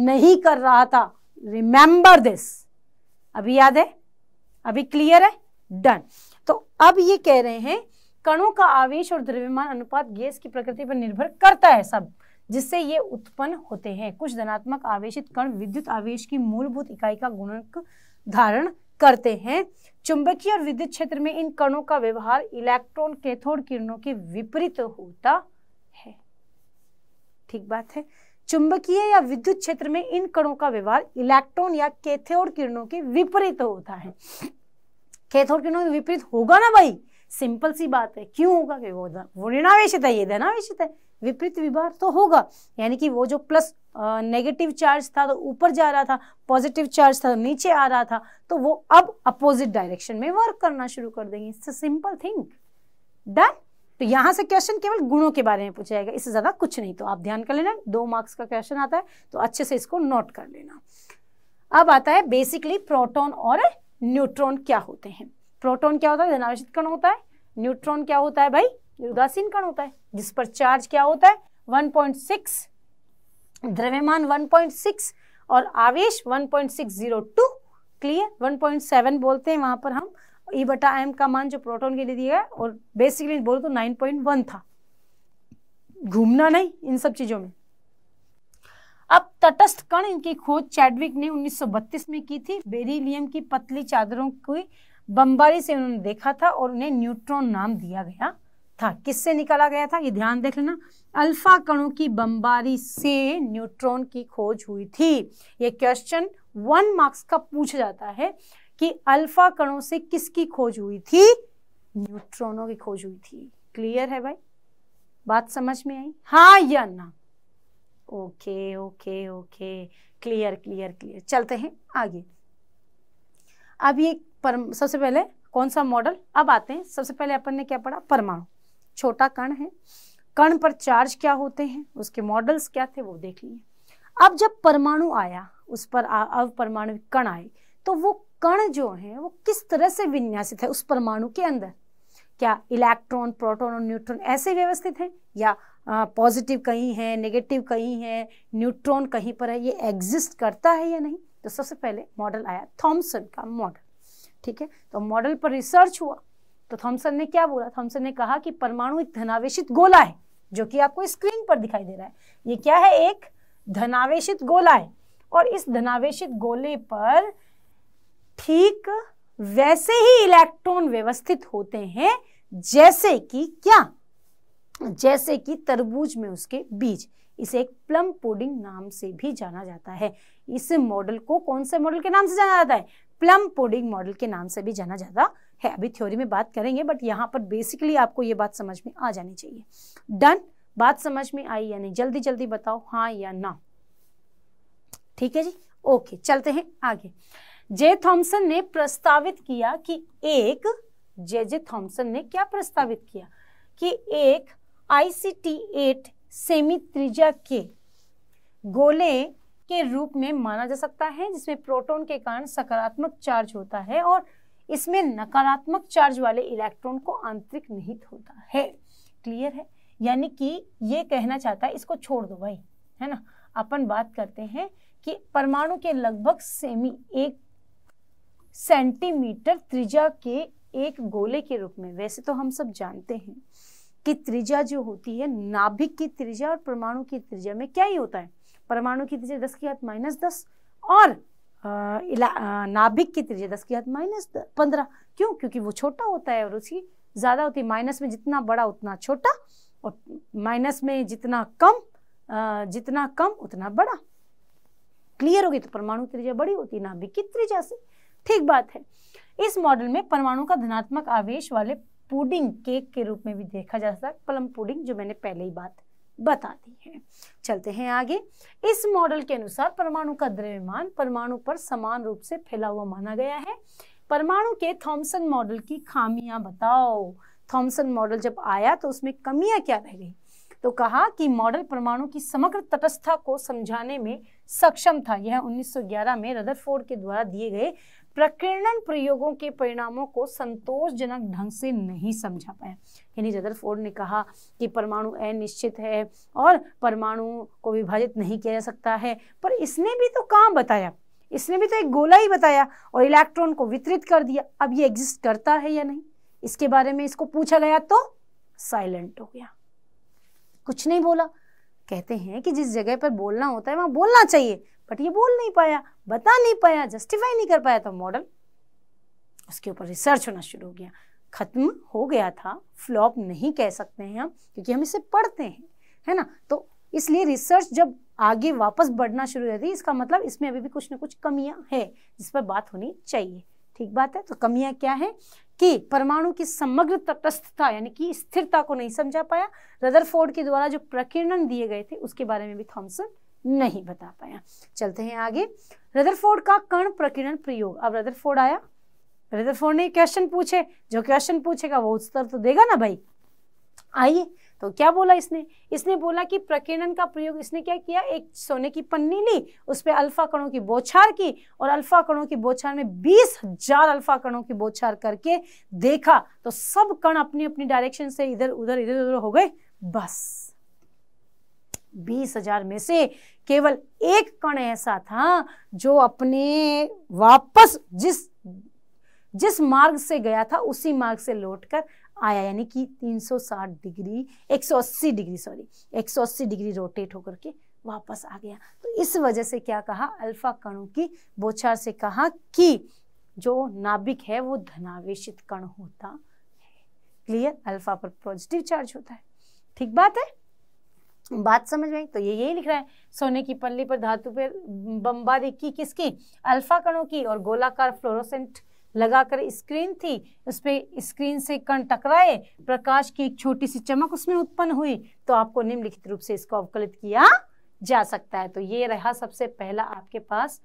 नहीं कर रहा था रिमेंबर दिस अभी याद है अभी क्लियर है डन तो अब ये कह रहे हैं कणों का आवेश और द्रव्यमान अनुपात गैस की प्रकृति पर निर्भर करता है सब जिससे ये उत्पन्न होते हैं कुछ धनात्मक आवेशित कण विद्युत आवेश की मूलभूत इकाई का गुणक धारण करते हैं चुंबकीय और विद्युत क्षेत्र में इन कणों का व्यवहार इलेक्ट्रॉन कैथोड किरणों के विपरीत होता है ठीक बात है चुंबकीय या विद्युत क्षेत्र में इन कणों का व्यवहार इलेक्ट्रॉन या कैथोड किरणों के विपरीत होता है कैथोड किरणों के विपरीत होगा ना भाई सिंपल सी बात है क्यों होगा कि वो वो ऋणावेश है ये धनावेश है विपरीत विभार तो होगा यानी कि वो जो प्लस नेगेटिव चार्ज था तो ऊपर जा रहा था पॉजिटिव चार्ज था तो नीचे आ रहा था तो वो अब अपोजिट डायरेक्शन में वर्क करना शुरू कर देंगे इट्स सिंपल थिंग डन तो यहाँ से क्वेश्चन केवल गुणों के बारे में पूछा जाएगा इससे ज़्यादा कुछ नहीं तो आप ध्यान कर लेना दो मार्क्स का क्वेश्चन आता है तो अच्छे से इसको नोट कर लेना अब आता है बेसिकली प्रोटोन और न्यूट्रॉन क्या होते हैं प्रोटोन क्या होता है धनावेशित कण होता है न्यूट्रॉन क्या होता है भाई उदासीन कण होता है जिस पर चार्ज क्या होता है 1.6 द्रव्यमान 1.6 और आवेश 1.602 क्लियर 1.7 बोलते हैं वहां पर हम ई e बटा एम का मान जो प्रोटॉन के लिए दिया है और बेसिकली बोलो तो 9.1 था घूमना नहीं इन सब चीजों में अब तटस्थ कण इनकी खोज चैडविक ने 1932 में की थी बेरिलियम की पतली चादरों की बम्बारी से उन्होंने देखा था और उन्हें न्यूट्रॉन नाम दिया गया था किससे निकाला गया था ये ध्यान देख लेना अल्फा कणों की बम्बारी से न्यूट्रॉन की खोज हुई थी ये क्वेश्चन वन मार्क्स का पूछा जाता है कि अल्फा कणों से किसकी खोज हुई थी न्यूट्रॉनों की खोज हुई थी क्लियर है भाई बात समझ में आई हाँ या ना okay okay okay clear clear clear चलते हैं आगे अब ये पर सबसे पहले कौन सा मॉडल अब आते हैं सबसे पहले अपन ने क्या पढ़ा परमाणु छोटा कण है कण पर चार्ज क्या होते हैं उसके मॉडल्स क्या थे वो देख लिए अब जब परमाणु आया उस पर अब परमाणु कण आए तो वो कण जो है वो किस तरह से विन्यासित है उस परमाणु के अंदर क्या इलेक्ट्रॉन प्रोटॉन और न्यूट्रॉन ऐसे व्यवस्थित हैं या पॉजिटिव कहीं है नेगेटिव कहीं है न्यूट्रॉन कहीं पर है ये एग्जिस्ट करता है या नहीं तो सबसे पहले मॉडल आया थॉमसन का मॉडल ठीक है तो मॉडल पर रिसर्च हुआ तो थॉमसन ने क्या बोला थॉमसन ने कहा कि परमाणु एक धनावेशित गोला है जो कि आपको स्क्रीन पर दिखाई दे रहा है ये क्या है एक धनावेशित गोला है और इस धनावेशित गोले पर ठीक वैसे ही इलेक्ट्रॉन व्यवस्थित होते हैं जैसे कि क्या जैसे कि तरबूज में उसके बीज इसे एक प्लम पोडिंग नाम से भी जाना जाता है इस मॉडल को कौन से मॉडल के नाम से जाना जाता है प्लम पोडिंग मॉडल के नाम से भी जाना जाता है अभी थ्योरी में बात करेंगे बट यहाँ पर बेसिकली आपको ये बात समझ में आ जानी चाहिए डन बात समझ में आई या नहीं जल्दी जल्दी बताओ हाँ या ना ठीक है जी ओके चलते हैं आगे जे थॉमसन ने प्रस्तावित किया कि एक जे जे थॉमसन ने क्या प्रस्तावित किया कि एक आईसीटी एट सेमी त्रिज्या के गोले के रूप में माना जा सकता है जिसमें प्रोटॉन के कारण सकारात्मक चार्ज होता है और इसमें नकारात्मक चार्ज वाले इलेक्ट्रॉन को आंतरिक निहित होता है क्लियर है यानी कि ये कहना चाहता है इसको छोड़ दो भाई है ना अपन बात करते हैं कि परमाणु के लगभग सेमी एक सेंटीमीटर त्रिज्या के एक गोले के रूप में वैसे तो हम सब जानते हैं कि त्रिज्या जो होती है नाभिक की त्रिज्या और परमाणु की त्रिज्या में क्या ही होता है परमाणु की त्रिज्या दस की घात माइनस दस और नाभिक की त्रिज्या दस की घात माइनस पंद्रह क्यों क्योंकि वो छोटा होता है और उसकी ज़्यादा होती है माइनस में जितना बड़ा उतना छोटा और माइनस में जितना कम जितना कम उतना बड़ा क्लियर होगी तो परमाणु त्रिज्या बड़ी होती है नाभिक की त्रिज्या से ठीक बात है इस मॉडल में परमाणु का धनात्मक आवेश वाले पुडिंग केक के रूप में भी देखा जा सकता है प्लम पुडिंग जो मैंने पहले ही बात बताती है चलते हैं आगे इस मॉडल के अनुसार परमाणु का द्रव्यमान परमाणु पर समान रूप से फैला हुआ माना गया है परमाणु के थॉमसन मॉडल की खामियां बताओ थॉमसन मॉडल जब आया तो उसमें कमियां क्या रह गई तो कहा कि मॉडल परमाणु की समग्र तटस्था को समझाने में सक्षम था यह 1911 में रदरफोर्ड के द्वारा दिए गए प्रकीर्णन प्रयोगों के परिणामों को संतोषजनक ढंग से नहीं समझा पाया यानी फोर्ड ने कहा कि परमाणु अनिश्चित है और परमाणु को विभाजित नहीं किया जा सकता है पर इसने भी तो काम बताया इसने भी तो एक गोला ही बताया और इलेक्ट्रॉन को वितरित कर दिया अब ये एग्जिस्ट करता है या नहीं इसके बारे में इसको पूछा गया तो साइलेंट हो गया कुछ नहीं बोला कहते हैं कि जिस जगह पर बोलना होता है वहां बोलना चाहिए बट ये बोल नहीं पाया बता नहीं पाया जस्टिफाई नहीं कर पाया था मॉडल उसके ऊपर रिसर्च होना शुरू हो गया खत्म हो गया था फ्लॉप नहीं कह सकते हैं हम क्योंकि हम इसे पढ़ते हैं है ना तो इसलिए रिसर्च जब आगे वापस बढ़ना शुरू होती है इसका मतलब इसमें अभी भी कुछ ना कुछ कमियां है जिस पर बात होनी चाहिए ठीक बात है तो कमियां क्या है कि परमाणु की समग्र तटस्थता यानी कि स्थिरता को नहीं समझा पाया रदरफोर्ड के द्वारा जो प्रकीर्णन दिए गए थे उसके बारे में भी थॉमसन नहीं बता पाया चलते हैं आगे रदरफोर्ड का कर्ण प्रकीर्णन प्रयोग अब रदरफोर्ड आया रदरफोर्ड ने क्वेश्चन पूछे जो क्वेश्चन पूछेगा वो उत्तर तो देगा ना भाई आइए तो क्या बोला इसने इसने बोला कि प्रकीर्णन का प्रयोग इसने क्या किया एक सोने की पन्नी ली उस पर अल्फा कणों की बोछार की और अल्फा कणों की बोछार में बीस हजार अल्फा कणों की बोछार करके देखा तो सब कण अपनी अपनी डायरेक्शन से इधर उधर इधर उधर हो गए बस बीस हजार में से केवल एक कण ऐसा था जो अपने वापस जिस जिस मार्ग से गया था उसी मार्ग से लौटकर आया यानी कि 360 degree 180 degree sorry 180 degree rotate होकर के वापस आ गया तो इस वजह से क्या कहा अल्फा कणों की बोछार से कहा कि जो नाभिक है वो धनावेशित कण होता है क्लियर अल्फा पर पॉजिटिव चार्ज होता है ठीक बात है बात समझ में तो ये यही लिख रहा है सोने की पल्ली पर धातु पर बमबारी की किसकी अल्फा कणों की और गोलाकार फ्लोरोसेंट लगाकर स्क्रीन थी उस पर स्क्रीन से कण टकराए प्रकाश की एक छोटी सी चमक उसमें उत्पन्न हुई तो आपको निम्नलिखित रूप से इसको अवकलित किया जा सकता है तो ये रहा सबसे पहला आपके पास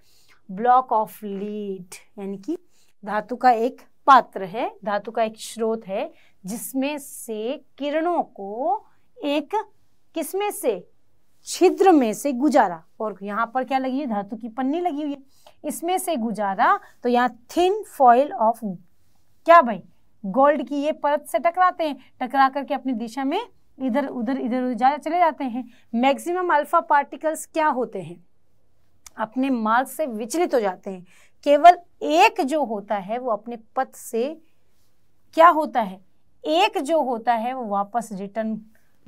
ब्लॉक ऑफ लीड यानी कि धातु का एक पात्र है धातु का एक स्रोत है जिसमें से किरणों को एक किसमें से छिद्र में से गुजारा और यहाँ पर क्या लगी है धातु की पन्नी लगी हुई है इसमें से गुजारा तो यहाँ थिन फॉइल ऑफ क्या भाई गोल्ड की ये परत से टकराते हैं टकरा करके अपनी दिशा में इधर उधर इधर उधर चले जाते हैं मैक्सिमम अल्फा पार्टिकल्स क्या होते हैं अपने मार्ग से विचलित हो जाते हैं केवल एक जो होता है वो अपने पथ से क्या होता है एक जो होता है वो वापस रिटर्न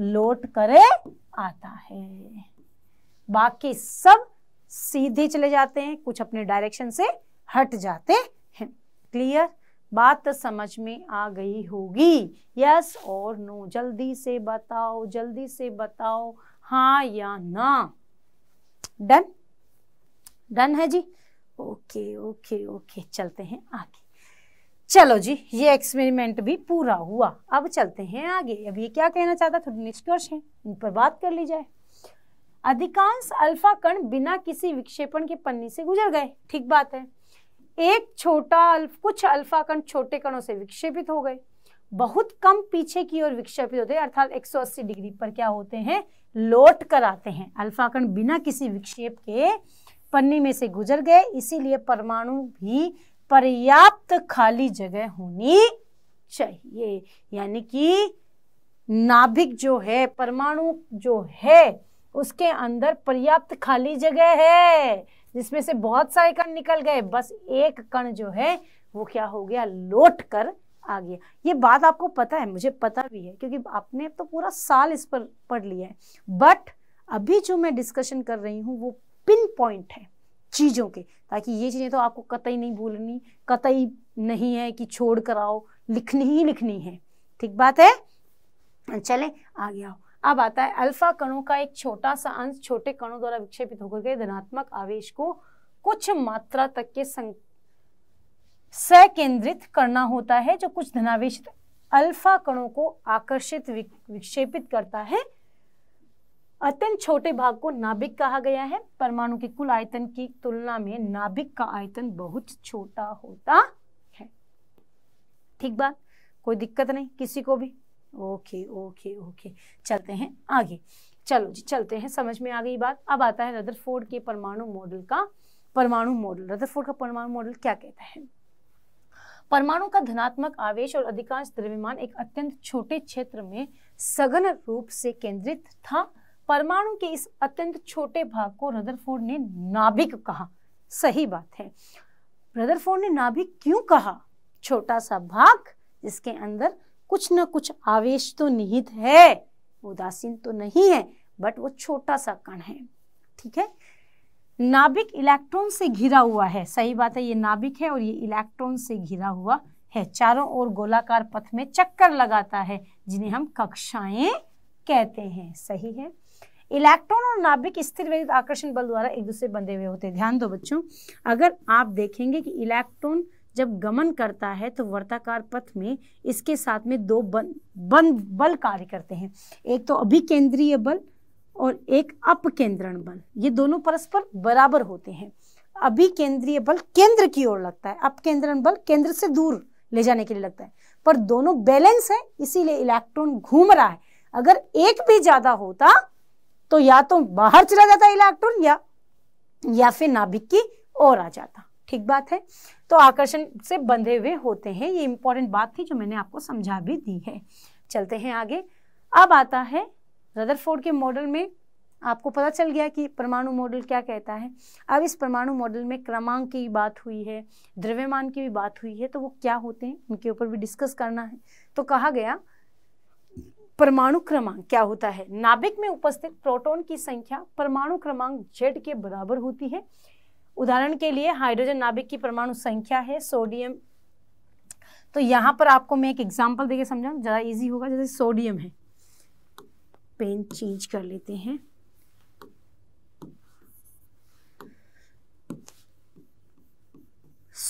लौट करे आता है बाकी सब सीधे चले जाते हैं कुछ अपने डायरेक्शन से हट जाते हैं क्लियर बात समझ में आ गई होगी यस और नो जल्दी से बताओ जल्दी से बताओ हाँ या ना डन डन है जी ओके ओके ओके चलते हैं आगे चलो जी ये एक्सपेरिमेंट भी पूरा हुआ अब चलते हैं आगे अब ये क्या कहना चाहता थोड़ी निष्कर्ष है उन पर बात कर ली जाए अधिकांश अल्फा कण बिना किसी विक्षेपण के पन्नी से गुजर गए ठीक बात है एक छोटा अल्फ, कुछ अल्फा कण छोटे कणों से विक्षेपित हो गए बहुत कम पीछे की ओर विक्षेपित होते हैं अर्थात 180 डिग्री पर क्या होते हैं लौट कर आते हैं अल्फा कण बिना किसी विक्षेप के पन्नी में से गुजर गए इसीलिए परमाणु भी पर्याप्त खाली जगह होनी चाहिए यानी कि नाभिक जो है परमाणु जो है उसके अंदर पर्याप्त खाली जगह है जिसमें से बहुत सारे कण निकल गए बस एक कण जो है वो क्या हो गया लोट कर आ गया ये बात आपको पता है मुझे पता भी है क्योंकि आपने तो पूरा साल इस पर पढ़ लिया है बट अभी जो मैं डिस्कशन कर रही हूँ वो पिन पॉइंट है चीज़ों के ताकि ये चीज़ें तो आपको कतई नहीं भूलनी कतई नहीं है कि छोड़ कर आओ लिखनी ही लिखनी है ठीक बात है चले आ गया अब आता है अल्फा कणों का एक छोटा सा अंश छोटे कणों द्वारा विक्षेपित होकर के धनात्मक आवेश को कुछ मात्रा तक के सकेंद्रित करना होता है जो कुछ धनावेश अल्फा कणों को आकर्षित विक्षेपित करता है अत्यंत छोटे भाग को नाभिक कहा गया है परमाणु के कुल आयतन की तुलना में नाभिक का आयतन बहुत छोटा होता है ठीक बात कोई दिक्कत नहीं किसी को भी ओके ओके ओके चलते हैं आगे चलो जी चलते हैं समझ में आ गई बात अब आता है रदरफोर्ड के परमाणु मॉडल का परमाणु मॉडल रदरफोर्ड का परमाणु मॉडल क्या कहता है परमाणु का धनात्मक आवेश और अधिकांश द्रव्यमान एक अत्यंत छोटे क्षेत्र में सघन रूप से केंद्रित था परमाणु के इस अत्यंत छोटे भाग को रदरफोर्ड ने नाभिक कहा सही बात है रदरफोर्ड ने नाभिक क्यों कहा छोटा सा भाग जिसके अंदर कुछ ना कुछ आवेश तो निहित है उदासीन तो नहीं है बट वो छोटा सा कण है ठीक है नाभिक इलेक्ट्रॉन से घिरा हुआ है सही बात है ये नाभिक है और ये इलेक्ट्रॉन से घिरा हुआ है चारों ओर गोलाकार पथ में चक्कर लगाता है जिन्हें हम कक्षाएं कहते हैं सही है इलेक्ट्रॉन और नाभिक स्थिर वेग आकर्षण बल द्वारा एक दूसरे बंधे हुए होते हैं ध्यान दो बच्चों अगर आप देखेंगे कि इलेक्ट्रॉन जब गमन करता है तो वर्ताकार पथ में इसके साथ में दो बन बन बल कार्य करते हैं एक तो अभिकेंद्रीय बल और एक अपकेंद्रण बल ये दोनों परस्पर बराबर होते हैं अभिकेंद्रीय बल केंद्र की ओर लगता है अपकेंद्रण बल केंद्र से दूर ले जाने के लिए लगता है पर दोनों बैलेंस है इसीलिए इलेक्ट्रॉन घूम रहा है अगर एक भी ज्यादा होता तो या तो बाहर चला जाता इलेक्ट्रॉन या या फिर नाभिक की ओर आ जाता ठीक बात है तो आकर्षण से बंधे हुए होते हैं ये इंपॉर्टेंट बात थी जो मैंने आपको समझा भी दी है चलते हैं आगे अब आता है रदरफोर्ड के मॉडल में आपको पता चल गया कि परमाणु मॉडल क्या कहता है अब इस परमाणु मॉडल में क्रमांक की बात हुई है द्रव्यमान की भी बात हुई है तो वो क्या होते हैं उनके ऊपर भी डिस्कस करना है तो कहा गया परमाणु क्रमांक क्या होता है नाभिक में उपस्थित प्रोटॉन की संख्या परमाणु क्रमांक जेड के बराबर होती है उदाहरण के लिए हाइड्रोजन नाभिक की परमाणु संख्या है सोडियम तो यहां पर आपको मैं एक एग्जाम्पल देके समझाऊँ ज़्यादा इजी होगा जैसे सोडियम है पेन चेंज कर लेते हैं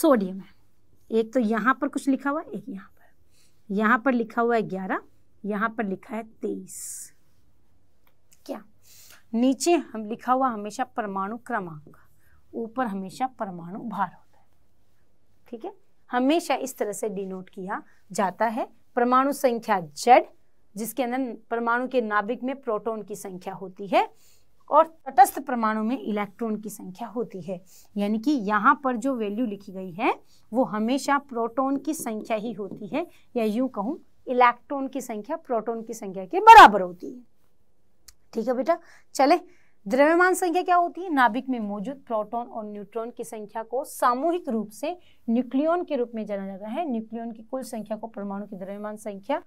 सोडियम है एक तो यहां पर कुछ लिखा हुआ एक यहां पर यहां पर लिखा हुआ है ग्यारह यहाँ पर लिखा है तेईस क्या नीचे हम लिखा हुआ हमेशा परमाणु क्रमांक ऊपर हमेशा परमाणु भार होता है ठीक है हमेशा इस तरह से डिनोट किया जाता है परमाणु संख्या जेड जिसके अंदर परमाणु के नाभिक में प्रोटॉन की संख्या होती है और तटस्थ परमाणु में इलेक्ट्रॉन की संख्या होती है यानी कि यहाँ पर जो वैल्यू लिखी गई है वो हमेशा प्रोटॉन की संख्या ही होती है या यूं कहूँ इलेक्ट्रॉन की संख्या प्रोटॉन की संख्या के बराबर होती है ठीक है बेटा चले द्रव्यमान संख्या क्या होती है नाभिक में मौजूद प्रोटॉन और न्यूट्रॉन की संख्या को सामूहिक रूप से न्यूक्लियन के रूप में जाना जाता है न्यूक्लियन की कुल संख्या को परमाणु की द्रव्यमान संख्या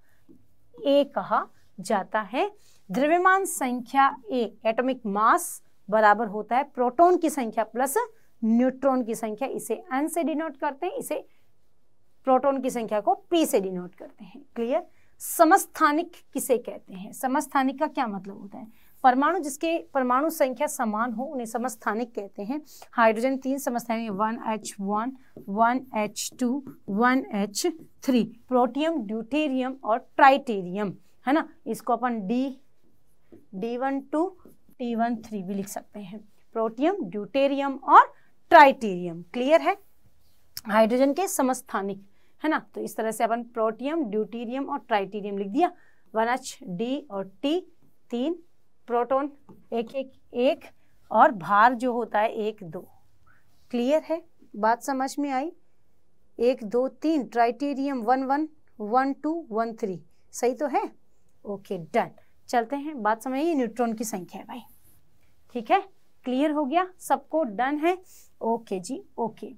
ए कहा जाता है द्रव्यमान संख्या ए एटॉमिक मास बराबर होता है प्रोटॉन की संख्या प्लस न्यूट्रॉन की संख्या इसे एन से डिनोट करते हैं इसे प्रोटॉन की संख्या को पी से डिनोट करते हैं क्लियर समस्थानिक किसे कहते हैं समस्थानिक का क्या मतलब होता है परमाणु जिसके परमाणु संख्या समान हो उन्हें समस्थानिक कहते हैं हाइड्रोजन तीन समस्थानिक one H one one H two one H three protium deuterium और ट्राइटेरियम है ना इसको अपन D D one two T one three भी लिख सकते हैं प्रोटियम ड्यूटेरियम और ट्राइटेरियम क्लियर है हाइड्रोजन के समस्थानिक है ना तो इस तरह से अपन प्रोटियम ड्यूटीरियम और ट्राइटीरियम लिख दिया वन एच डी और टी तीन प्रोटोन एक एक एक और भार जो होता है एक दो क्लियर है बात समझ में आई एक दो तीन tritium one one one two one three सही तो है ओके डन चलते हैं बात समझ ये न्यूट्रॉन की संख्या है भाई ठीक है क्लियर हो गया सबको डन है ओके जी ओके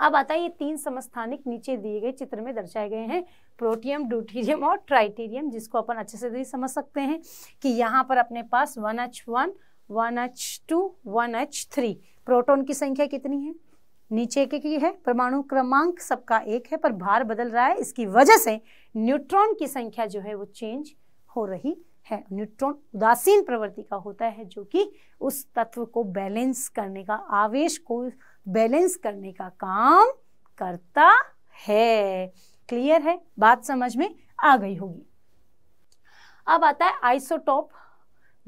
अब आता है ये तीन समस्थानिक नीचे दिए गए चित्र में दर्शाए गए हैं प्रोटियम ड्यूटीरियम और ट्राइटेरियम जिसको अपन अच्छे से भी समझ सकते हैं कि यहाँ पर अपने पास one H one one H two one H three proton की संख्या कितनी है नीचे के की है परमाणु क्रमांक सबका एक है पर भार बदल रहा है इसकी वजह से न्यूट्रॉन की संख्या जो है वो चेंज हो रही है न्यूट्रॉन उदासीन प्रवृत्ति का होता है जो कि उस तत्व को बैलेंस करने का आवेश को बैलेंस करने का काम करता है क्लियर है बात समझ में आ गई होगी अब आता है isotope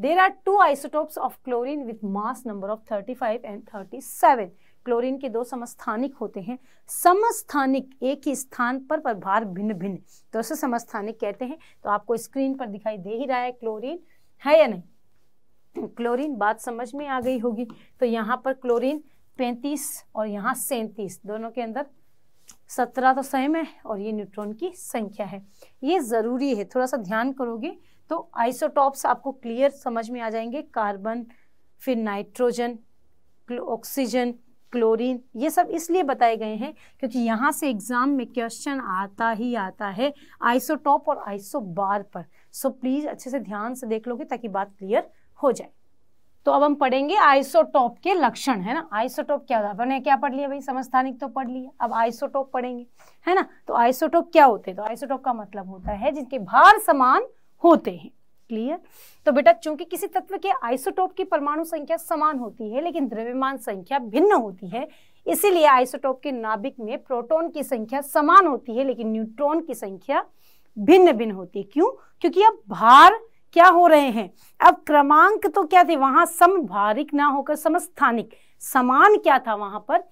there are two isotope of chlorine with mass number of 35 and 37 chlorine के दो समस्थानिक होते हैं समस्थानिक एक ही स्थान पर पर भार भिन्न भिन्न तो उसे समस्थानिक कहते हैं तो आपको स्क्रीन पर दिखाई दे ही रहा है क्लोरीन है या नहीं क्लोरीन बात समझ में आ गई होगी तो यहाँ पर क्लोरीन पैंतीस और यहाँ सैंतीस दोनों के अंदर सत्रह तो सेम है और ये न्यूट्रॉन की संख्या है ये ज़रूरी है थोड़ा सा ध्यान करोगे तो आइसोटॉप्स आपको क्लियर समझ में आ जाएंगे कार्बन फिर नाइट्रोजन ऑक्सीजन क्लोरीन ये सब इसलिए बताए गए हैं क्योंकि यहाँ से एग्ज़ाम में क्वेश्चन आता ही आता है आइसोटॉप और आइसो बार पर सो प्लीज़ अच्छे से ध्यान से देख लोगे ताकि बात क्लियर हो जाए तो अब हम पढ़ेंगे आइसोटॉप के लक्षण है ना आइसोटॉप क्या होता है अपने क्या पढ़ लिया भाई समस्थानिक तो पढ़ लिया अब आइसोटॉप पढ़ेंगे है ना तो आइसोटॉप क्या होते हैं तो आइसोटॉप का मतलब होता है जिनके भार समान होते हैं क्लियर तो बेटा चूंकि किसी तत्व के आइसोटॉप की परमाणु संख्या समान होती है लेकिन द्रव्यमान संख्या भिन्न होती है इसीलिए आइसोटॉप के नाभिक में प्रोटोन की संख्या समान होती है लेकिन न्यूट्रॉन की संख्या भिन्न भिन्न होती है क्यों क्योंकि अब भार क्या हो रहे हैं अब क्रमांक तो क्या थे वहां समभारिक ना होकर समस्थानिक समान क्या था वहां पर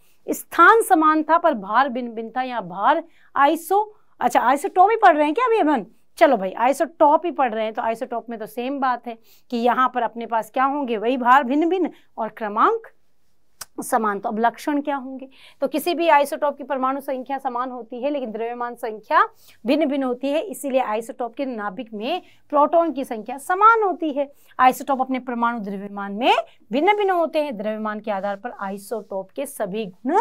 स्थान समान था पर भार भिन्न भिन्न था यहाँ भार आइसो अच्छा आइसोटॉप ही पढ़ रहे हैं क्या अभी अमन चलो भाई आइसोटॉप ही पढ़ रहे हैं तो आइसोटॉप में तो सेम बात है कि यहाँ पर अपने पास क्या होंगे वही भार भिन्न भिन्न और क्रमांक समान तो अब लक्षण क्या होंगे तो किसी भी आइसोटॉप की परमाणु संख्या समान होती है लेकिन द्रव्यमान संख्या भिन्न भिन्न होती है इसीलिए आइसोटॉप के नाभिक में प्रोटॉन की संख्या समान होती है आइसोटॉप अपने परमाणु द्रव्यमान में भिन्न भिन्न होते हैं द्रव्यमान के आधार पर आइसोटॉप के सभी गुण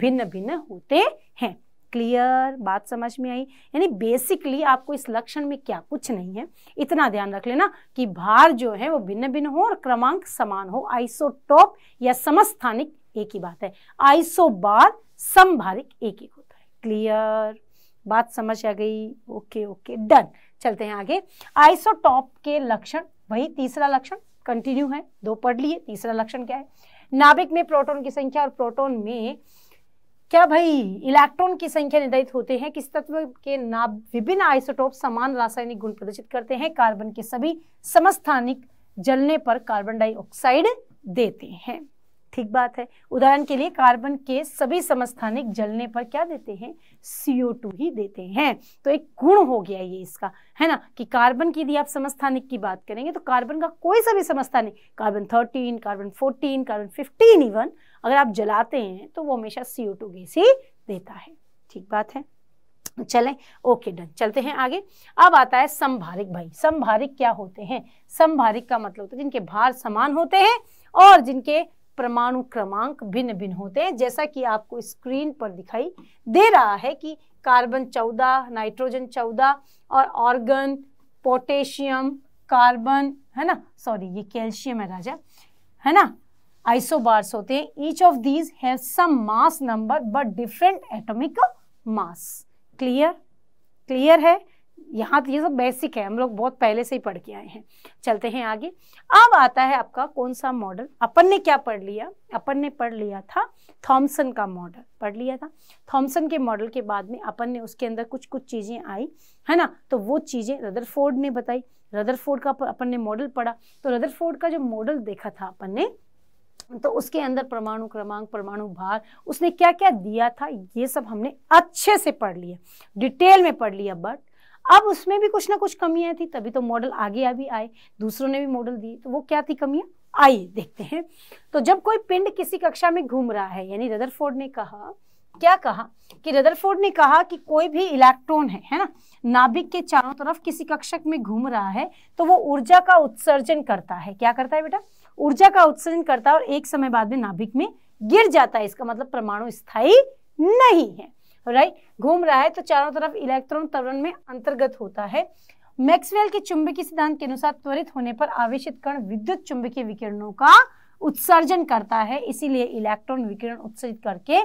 भिन्न भिन्न होते हैं क्लियर बात समझ में आई यानी बेसिकली आपको इस लक्षण में क्या कुछ नहीं है इतना ध्यान रख लेना कि भार जो है वो भिन्न भिन्न हो और क्रमांक समान हो आइसोटोप या समस्थानिक एक ही बात है आइसोबार संभारिक एक ही होता है क्लियर बात समझ आ गई ओके ओके डन चलते हैं आगे आइसोटॉप के लक्षण वही तीसरा लक्षण कंटिन्यू है दो पढ़ लिए तीसरा लक्षण क्या है नाभिक में प्रोटोन की संख्या और प्रोटोन में क्या भाई इलेक्ट्रॉन की संख्या निर्धारित होते हैं किस तत्व के नाम विभिन्न आइसोटोप समान रासायनिक गुण प्रदर्शित करते हैं कार्बन के सभी समस्थानिक जलने पर कार्बन डाइऑक्साइड देते हैं ठीक बात है उदाहरण के लिए कार्बन के सभी समस्थानिक जलने पर क्या देते हैं CO2 ही देते हैं तो एक गुण हो गया ये इसका है ना कि कार्बन की यदि आप समस्थानिक की बात करेंगे तो कार्बन का कोई सा भी समस्थानिक कार्बन 13, कार्बन 14, कार्बन 15 इवन अगर आप जलाते हैं तो वो हमेशा सी ओ टू गैस ही देता है ठीक बात है चलें ओके डन चलते हैं आगे अब आता है संभारिक भाई संभारिक क्या होते हैं संभारिक का मतलब होता है जिनके भार समान होते हैं और जिनके परमाणु क्रमांक भिन्न भिन्न होते हैं जैसा कि आपको स्क्रीन पर दिखाई दे रहा है कि कार्बन चौदह नाइट्रोजन चौदह और ऑर्गन पोटेशियम कार्बन है ना सॉरी ये कैल्शियम है राजा है ना आइसोबार्स होते हैं each of these have same mass number but different atomic mass clear clear है यहाँ तो ये सब बेसिक है हम लोग बहुत पहले से ही पढ़ के आए हैं चलते हैं आगे अब आता है आपका कौन सा मॉडल अपन ने क्या पढ़ लिया अपन ने पढ़ लिया था थॉमसन का मॉडल पढ़ लिया था थॉमसन के मॉडल के बाद में अपन ने उसके अंदर कुछ कुछ चीज़ें आई है ना तो वो चीज़ें रदरफोर्ड ने बताई रदरफोर्ड का अपन ने मॉडल पढ़ा तो रदरफोर्ड का जो मॉडल देखा था अपन ने तो उसके अंदर परमाणु क्रमांक परमाणु भार उसने क्या क्या दिया था ये सब हमने अच्छे से पढ़ लिया डिटेल में पढ़ लिया बट अब उसमें भी कुछ ना कुछ कमियां थी तभी तो मॉडल आगे अभी आए दूसरों ने भी मॉडल दिए तो वो क्या थी कमियां आइए देखते हैं तो जब कोई पिंड किसी कक्षा में घूम रहा है यानी रदरफोर्ड ने कहा क्या कहा कि रदरफोर्ड ने कहा कि कोई भी इलेक्ट्रॉन है है ना नाभिक के चारों तरफ किसी कक्षक में घूम रहा है तो वो ऊर्जा का उत्सर्जन करता है क्या करता है बेटा ऊर्जा का उत्सर्जन करता है और एक समय बाद में नाभिक में गिर जाता है इसका मतलब परमाणु स्थायी नहीं है राइट घूम रहा है तो चारों तरफ इलेक्ट्रॉन तवरण में अंतर्गत होता है मैक्सवेल के चुंबकीय सिद्धांत के अनुसार त्वरित होने पर आवेश कण विद्युत चुंबकीय विकिरणों का उत्सर्जन करता है इसीलिए इलेक्ट्रॉन विकिरण उत्सर्जित करके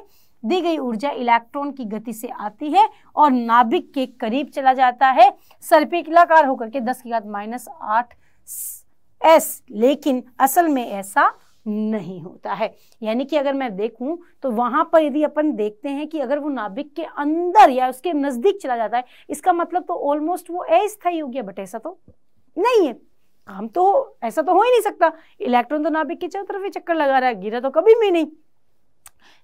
दी गई ऊर्जा इलेक्ट्रॉन की गति से आती है और नाभिक के करीब चला जाता है सर्पिकलाकार होकर के दस की घात माइनस आठ एस लेकिन असल में ऐसा नहीं होता है यानी कि अगर मैं देखूं तो वहां पर यदि अपन देखते हैं कि अगर वो नाभिक के अंदर या उसके नजदीक चला जाता है इसका मतलब तो ऑलमोस्ट वो अस्थायी हो गया बट ऐसा तो नहीं है काम तो ऐसा तो हो ही नहीं सकता इलेक्ट्रॉन तो नाभिक के चारों तरफ ही चक्कर लगा रहा है गिरा तो कभी भी नहीं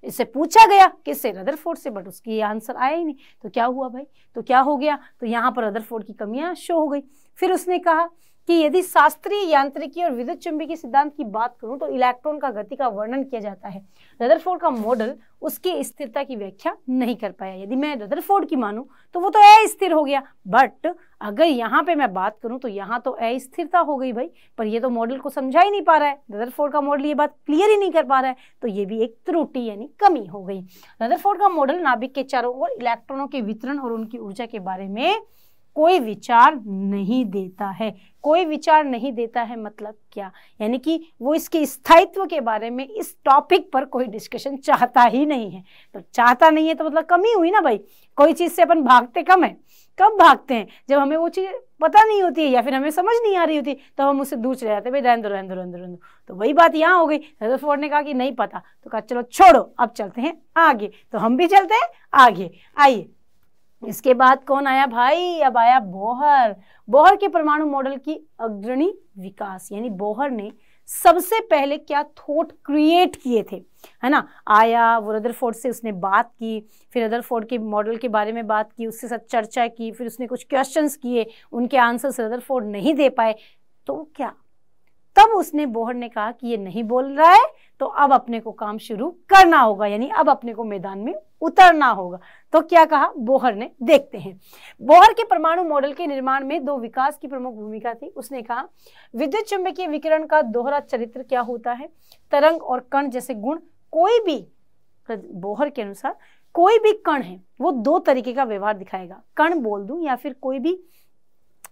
इससे पूछा गया किससे रदरफोर्ड से बट उसकी आंसर आया ही नहीं तो क्या हुआ भाई तो क्या हो गया तो यहाँ पर रदरफोर्ड की कमियां शो हो गई फिर उसने कहा कि यदि शास्त्रीय यांत्रिकी और विद्युत चुंबकीय सिद्धांत की बात करूं तो इलेक्ट्रॉन का गति का वर्णन किया जाता है रदरफोर्ड का मॉडल उसकी स्थिरता की व्याख्या नहीं कर पाया यदि मैं रदरफोर्ड की मानूं तो वो तो अस्थिर हो गया बट अगर यहाँ पे मैं बात करूं तो यहाँ तो अस्थिरता हो गई भाई पर ये तो मॉडल को समझा ही नहीं पा रहा है रदरफोर्ड का मॉडल ये बात क्लियर ही नहीं कर पा रहा है तो ये भी एक त्रुटि यानी कमी हो गई रदरफोर्ड का मॉडल नाभिक के चारों ओर इलेक्ट्रॉनों के वितरण और उनकी ऊर्जा के बारे में कोई विचार नहीं देता है कोई विचार नहीं देता है मतलब क्या यानी कि वो इसके स्थायित्व के बारे में इस टॉपिक पर कोई डिस्कशन चाहता ही नहीं है तो चाहता नहीं है तो मतलब कमी हुई ना भाई कोई चीज़ से अपन भागते कम है कब भागते हैं जब हमें वो चीज़ पता नहीं होती है या फिर हमें समझ नहीं आ रही होती तो हम उससे दूर चले जाते हैं भाई रहन दो रहन दो रहन दो तो वही बात यहाँ हो गई रदरफोर्ड तो तो ने कहा कि नहीं पता तो कहा चलो छोड़ो अब चलते हैं आगे तो हम भी चलते हैं आगे आइए इसके बाद कौन आया भाई अब आया बोहर बोहर के परमाणु मॉडल की अग्रणी विकास यानी बोहर ने सबसे पहले क्या थॉट क्रिएट किए थे है ना आया वो रदरफोर्ड से उसने बात की फिर रदरफोर्ड के मॉडल के बारे में बात की उसके साथ चर्चा की फिर उसने कुछ क्वेश्चंस किए उनके आंसर्स रदरफोर्ड नहीं दे पाए तो क्या तब उसने बोहर ने कहा कि ये नहीं बोल रहा है तो अब अपने को काम शुरू करना होगा यानी अब अपने को मैदान में उतरना होगा तो क्या कहा बोहर ने देखते हैं बोहर के परमाणु मॉडल के निर्माण में दो विकास की प्रमुख भूमिका थी उसने कहा विद्युत चुंबकीय विकिरण का दोहरा चरित्र क्या होता है तरंग और कण जैसे गुण कोई भी बोहर के अनुसार कोई भी कण है वो दो तरीके का व्यवहार दिखाएगा कण बोल दू या फिर कोई भी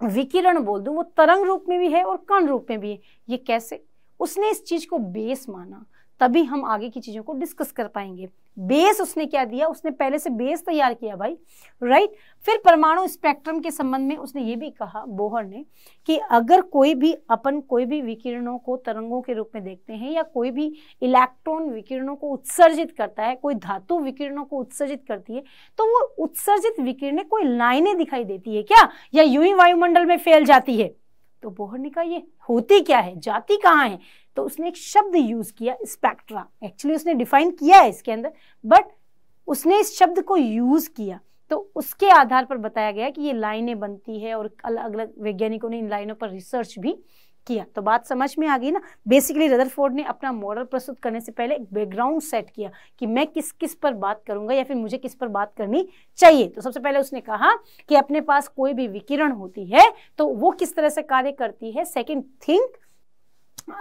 विकिरण बोल दूं वो तरंग रूप में भी है और कण रूप में भी है ये कैसे उसने इस चीज को बेस माना तभी हम आगे की चीज़ों को डिस्कस कर पाएंगे बेस उसने क्या दिया उसने पहले से बेस तैयार किया भाई राइट फिर परमाणु स्पेक्ट्रम के संबंध में उसने ये भी कहा बोहर ने कि अगर कोई भी अपन कोई भी विकिरणों को तरंगों के रूप में देखते हैं या कोई भी इलेक्ट्रॉन विकिरणों को उत्सर्जित करता है कोई धातु विकिरणों को उत्सर्जित करती है तो वो उत्सर्जित विकिरणें कोई लाइनें दिखाई देती है क्या या यूं ही वायुमंडल में फैल जाती है तो बोहर ने कहा ये होती क्या है जाती कहाँ है तो उसने एक शब्द यूज किया स्पेक्ट्रा एक्चुअली उसने डिफाइन किया है इसके अंदर बट उसने इस शब्द को यूज किया तो उसके आधार पर बताया गया कि ये लाइनें बनती है और अलग अलग वैज्ञानिकों ने इन लाइनों पर रिसर्च भी किया तो बात समझ में आ गई ना बेसिकली रदरफोर्ड ने अपना मॉडल प्रस्तुत करने से पहले एक बैकग्राउंड सेट किया कि मैं किस किस पर बात करूंगा या फिर मुझे किस पर बात करनी चाहिए तो सबसे पहले उसने कहा कि अपने पास कोई भी विकिरण होती है तो वो किस तरह से कार्य करती है सेकेंड थिंक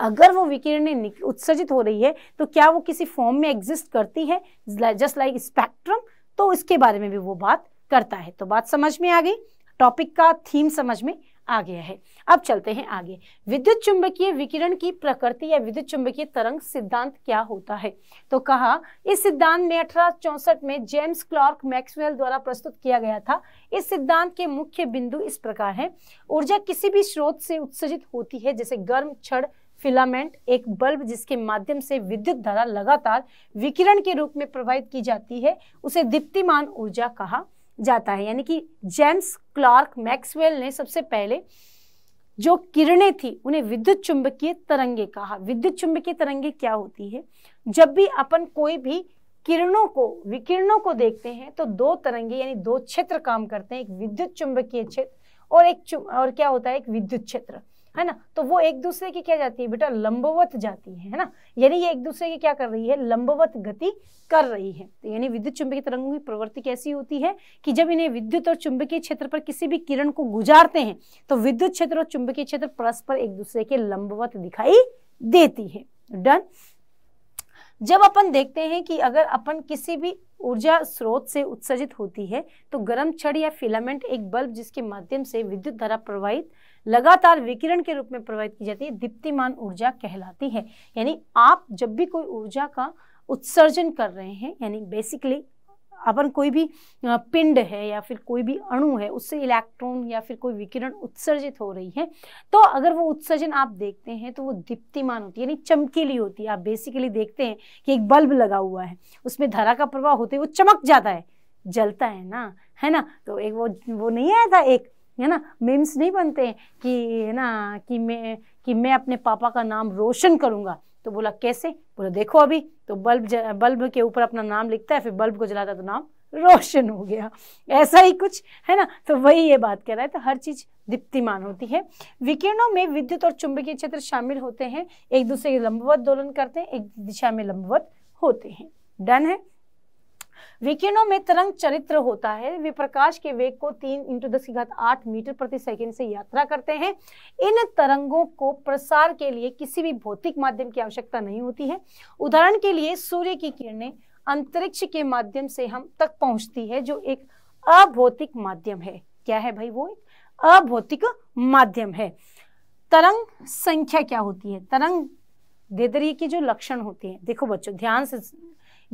अगर वो विकिरण उत्सर्जित हो रही है तो क्या वो किसी फॉर्म में एग्जिस्ट करती है जस्ट लाइक स्पेक्ट्रम तो इसके बारे में भी वो बात करता है तो बात समझ में आ गई टॉपिक का थीम समझ में आ गया है अब चलते हैं आगे विद्युत चुंबकीय विकिरण की प्रकृति या विद्युत चुंबकीय तरंग सिद्धांत क्या होता है तो कहा इस सिद्धांत में अठारह में जेम्स क्लॉर्क मैक्सवेल द्वारा प्रस्तुत किया गया था इस सिद्धांत के मुख्य बिंदु इस प्रकार हैं ऊर्जा किसी भी स्रोत से उत्सर्जित होती है जैसे गर्म छड़ फिलामेंट एक बल्ब जिसके माध्यम से विद्युत धारा लगातार विकिरण के रूप में प्रवाहित की जाती है उसे दीप्तिमान ऊर्जा कहा जाता है यानी कि जेम्स क्लार्क मैक्सवेल ने सबसे पहले जो किरणें थी उन्हें विद्युत चुंबकीय तरंगे कहा विद्युत चुंबकीय तरंगे क्या होती है जब भी अपन कोई भी किरणों को विकिरणों को देखते हैं तो दो तरंगे यानी दो क्षेत्र काम करते हैं एक विद्युत चुंबकीय क्षेत्र और एक और क्या होता है एक विद्युत क्षेत्र है ना तो वो एक दूसरे की क्या जाती है बेटा लंबवत जाती है ना यानी ये एक दूसरे की क्या कर रही है लंबवत गति कर रही है तो यानी विद्युत चुंबकीय तरंगों की प्रवृत्ति कैसी होती है कि जब इन्हें विद्युत और चुंबकीय क्षेत्र पर किसी भी किरण को गुजारते हैं तो विद्युत क्षेत्र और चुंबकीय क्षेत्र परस्पर एक दूसरे के लंबवत दिखाई देती है डन जब अपन देखते हैं कि अगर अपन किसी भी ऊर्जा स्रोत से उत्सर्जित होती है तो गर्म छड़ या फिलामेंट एक बल्ब जिसके माध्यम से विद्युत धारा प्रवाहित लगातार विकिरण के रूप में प्रवाहित की जाती है दीप्तिमान ऊर्जा कहलाती है यानी आप जब भी कोई ऊर्जा का उत्सर्जन कर रहे हैं यानी बेसिकली अपन कोई भी पिंड है या फिर कोई भी अणु है उससे इलेक्ट्रॉन या फिर कोई विकिरण उत्सर्जित हो रही है तो अगर वो उत्सर्जन आप देखते हैं तो वो दीप्तिमान होती है यानी चमकीली होती है आप बेसिकली देखते हैं कि एक बल्ब लगा हुआ है उसमें धरा का प्रवाह होते हुए वो चमक जाता है जलता है ना है ना तो एक वो वो नहीं आया था एक है ना मेम्स नहीं बनते हैं कि है ना कि मैं कि मैं अपने पापा का नाम रोशन करूंगा तो बोला कैसे बोला देखो अभी तो बल्ब ज, बल्ब के ऊपर अपना नाम लिखता है फिर बल्ब को जलाता तो नाम रोशन हो गया ऐसा ही कुछ है ना तो वही ये बात कह रहा है तो हर चीज़ दीप्तिमान होती है विकिरणों में विद्युत और चुंबकीय क्षेत्र शामिल होते हैं एक दूसरे के लंबवत दोलन करते हैं एक दिशा में लंबवत होते हैं डन है विकिरणों में तरंग चरित्र होता है वे प्रकाश के वेग को तीन इंटू दस की घात आठ मीटर प्रति सेकंड से यात्रा करते हैं इन तरंगों को प्रसार के लिए किसी भी भौतिक माध्यम की आवश्यकता नहीं होती है उदाहरण के लिए सूर्य की किरणें अंतरिक्ष के माध्यम से हम तक पहुंचती है जो एक अभौतिक माध्यम है क्या है भाई वो एक अभौतिक माध्यम है तरंग संख्या क्या होती है तरंग देदरी के जो लक्षण होते हैं देखो बच्चों ध्यान से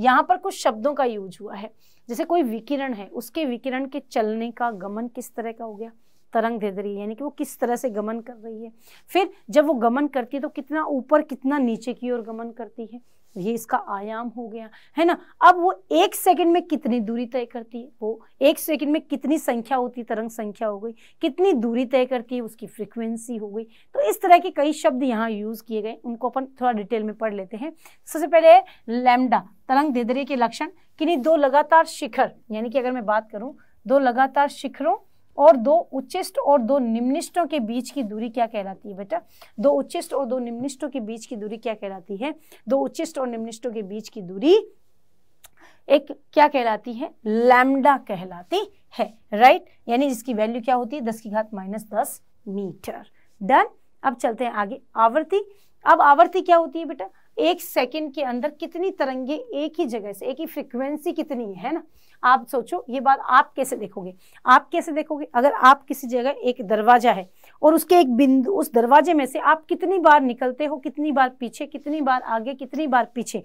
यहाँ पर कुछ शब्दों का यूज हुआ है जैसे कोई विकिरण है उसके विकिरण के चलने का गमन किस तरह का हो गया तरंग दे रही है यानी कि वो किस तरह से गमन कर रही है फिर जब वो गमन करती है तो कितना ऊपर कितना नीचे की ओर गमन करती है ये इसका आयाम हो गया है ना अब वो एक सेकंड में कितनी दूरी तय करती है वो एक सेकंड में कितनी संख्या होती तरंग संख्या हो गई कितनी दूरी तय करती है उसकी फ्रिक्वेंसी हो गई तो इस तरह के कई शब्द यहाँ यूज़ किए गए उनको अपन थोड़ा डिटेल में पढ़ लेते हैं सबसे पहले लैमडा तरंग देदरे के लक्षण किन्हीं दो लगातार शिखर यानी कि अगर मैं बात करूँ दो लगातार शिखरों और दो उच्चिष्ट और दो निम्निष्टों के बीच की दूरी क्या कहलाती है बेटा दो उच्चिष्ट और दो निम्निष्टों के बीच की दूरी क्या कहलाती है दो उच्चिष्ट और निम्निष्टों के बीच की दूरी एक क्या कहलाती है लैम्डा कहलाती है राइट यानी जिसकी वैल्यू क्या होती है दस की घात माइनस दस मीटर डन अब चलते हैं आगे आवर्ती अब आवर्ती क्या होती है बेटा एक सेकंड के अंदर कितनी तरंगे एक ही जगह से एक ही फ्रिक्वेंसी कितनी है ना आप सोचो ये बात आप कैसे देखोगे आप कैसे देखोगे अगर आप किसी जगह एक दरवाजा है और उसके एक बिंदु उस दरवाजे में से आप कितनी बार निकलते हो कितनी बार पीछे कितनी बार आगे कितनी बार पीछे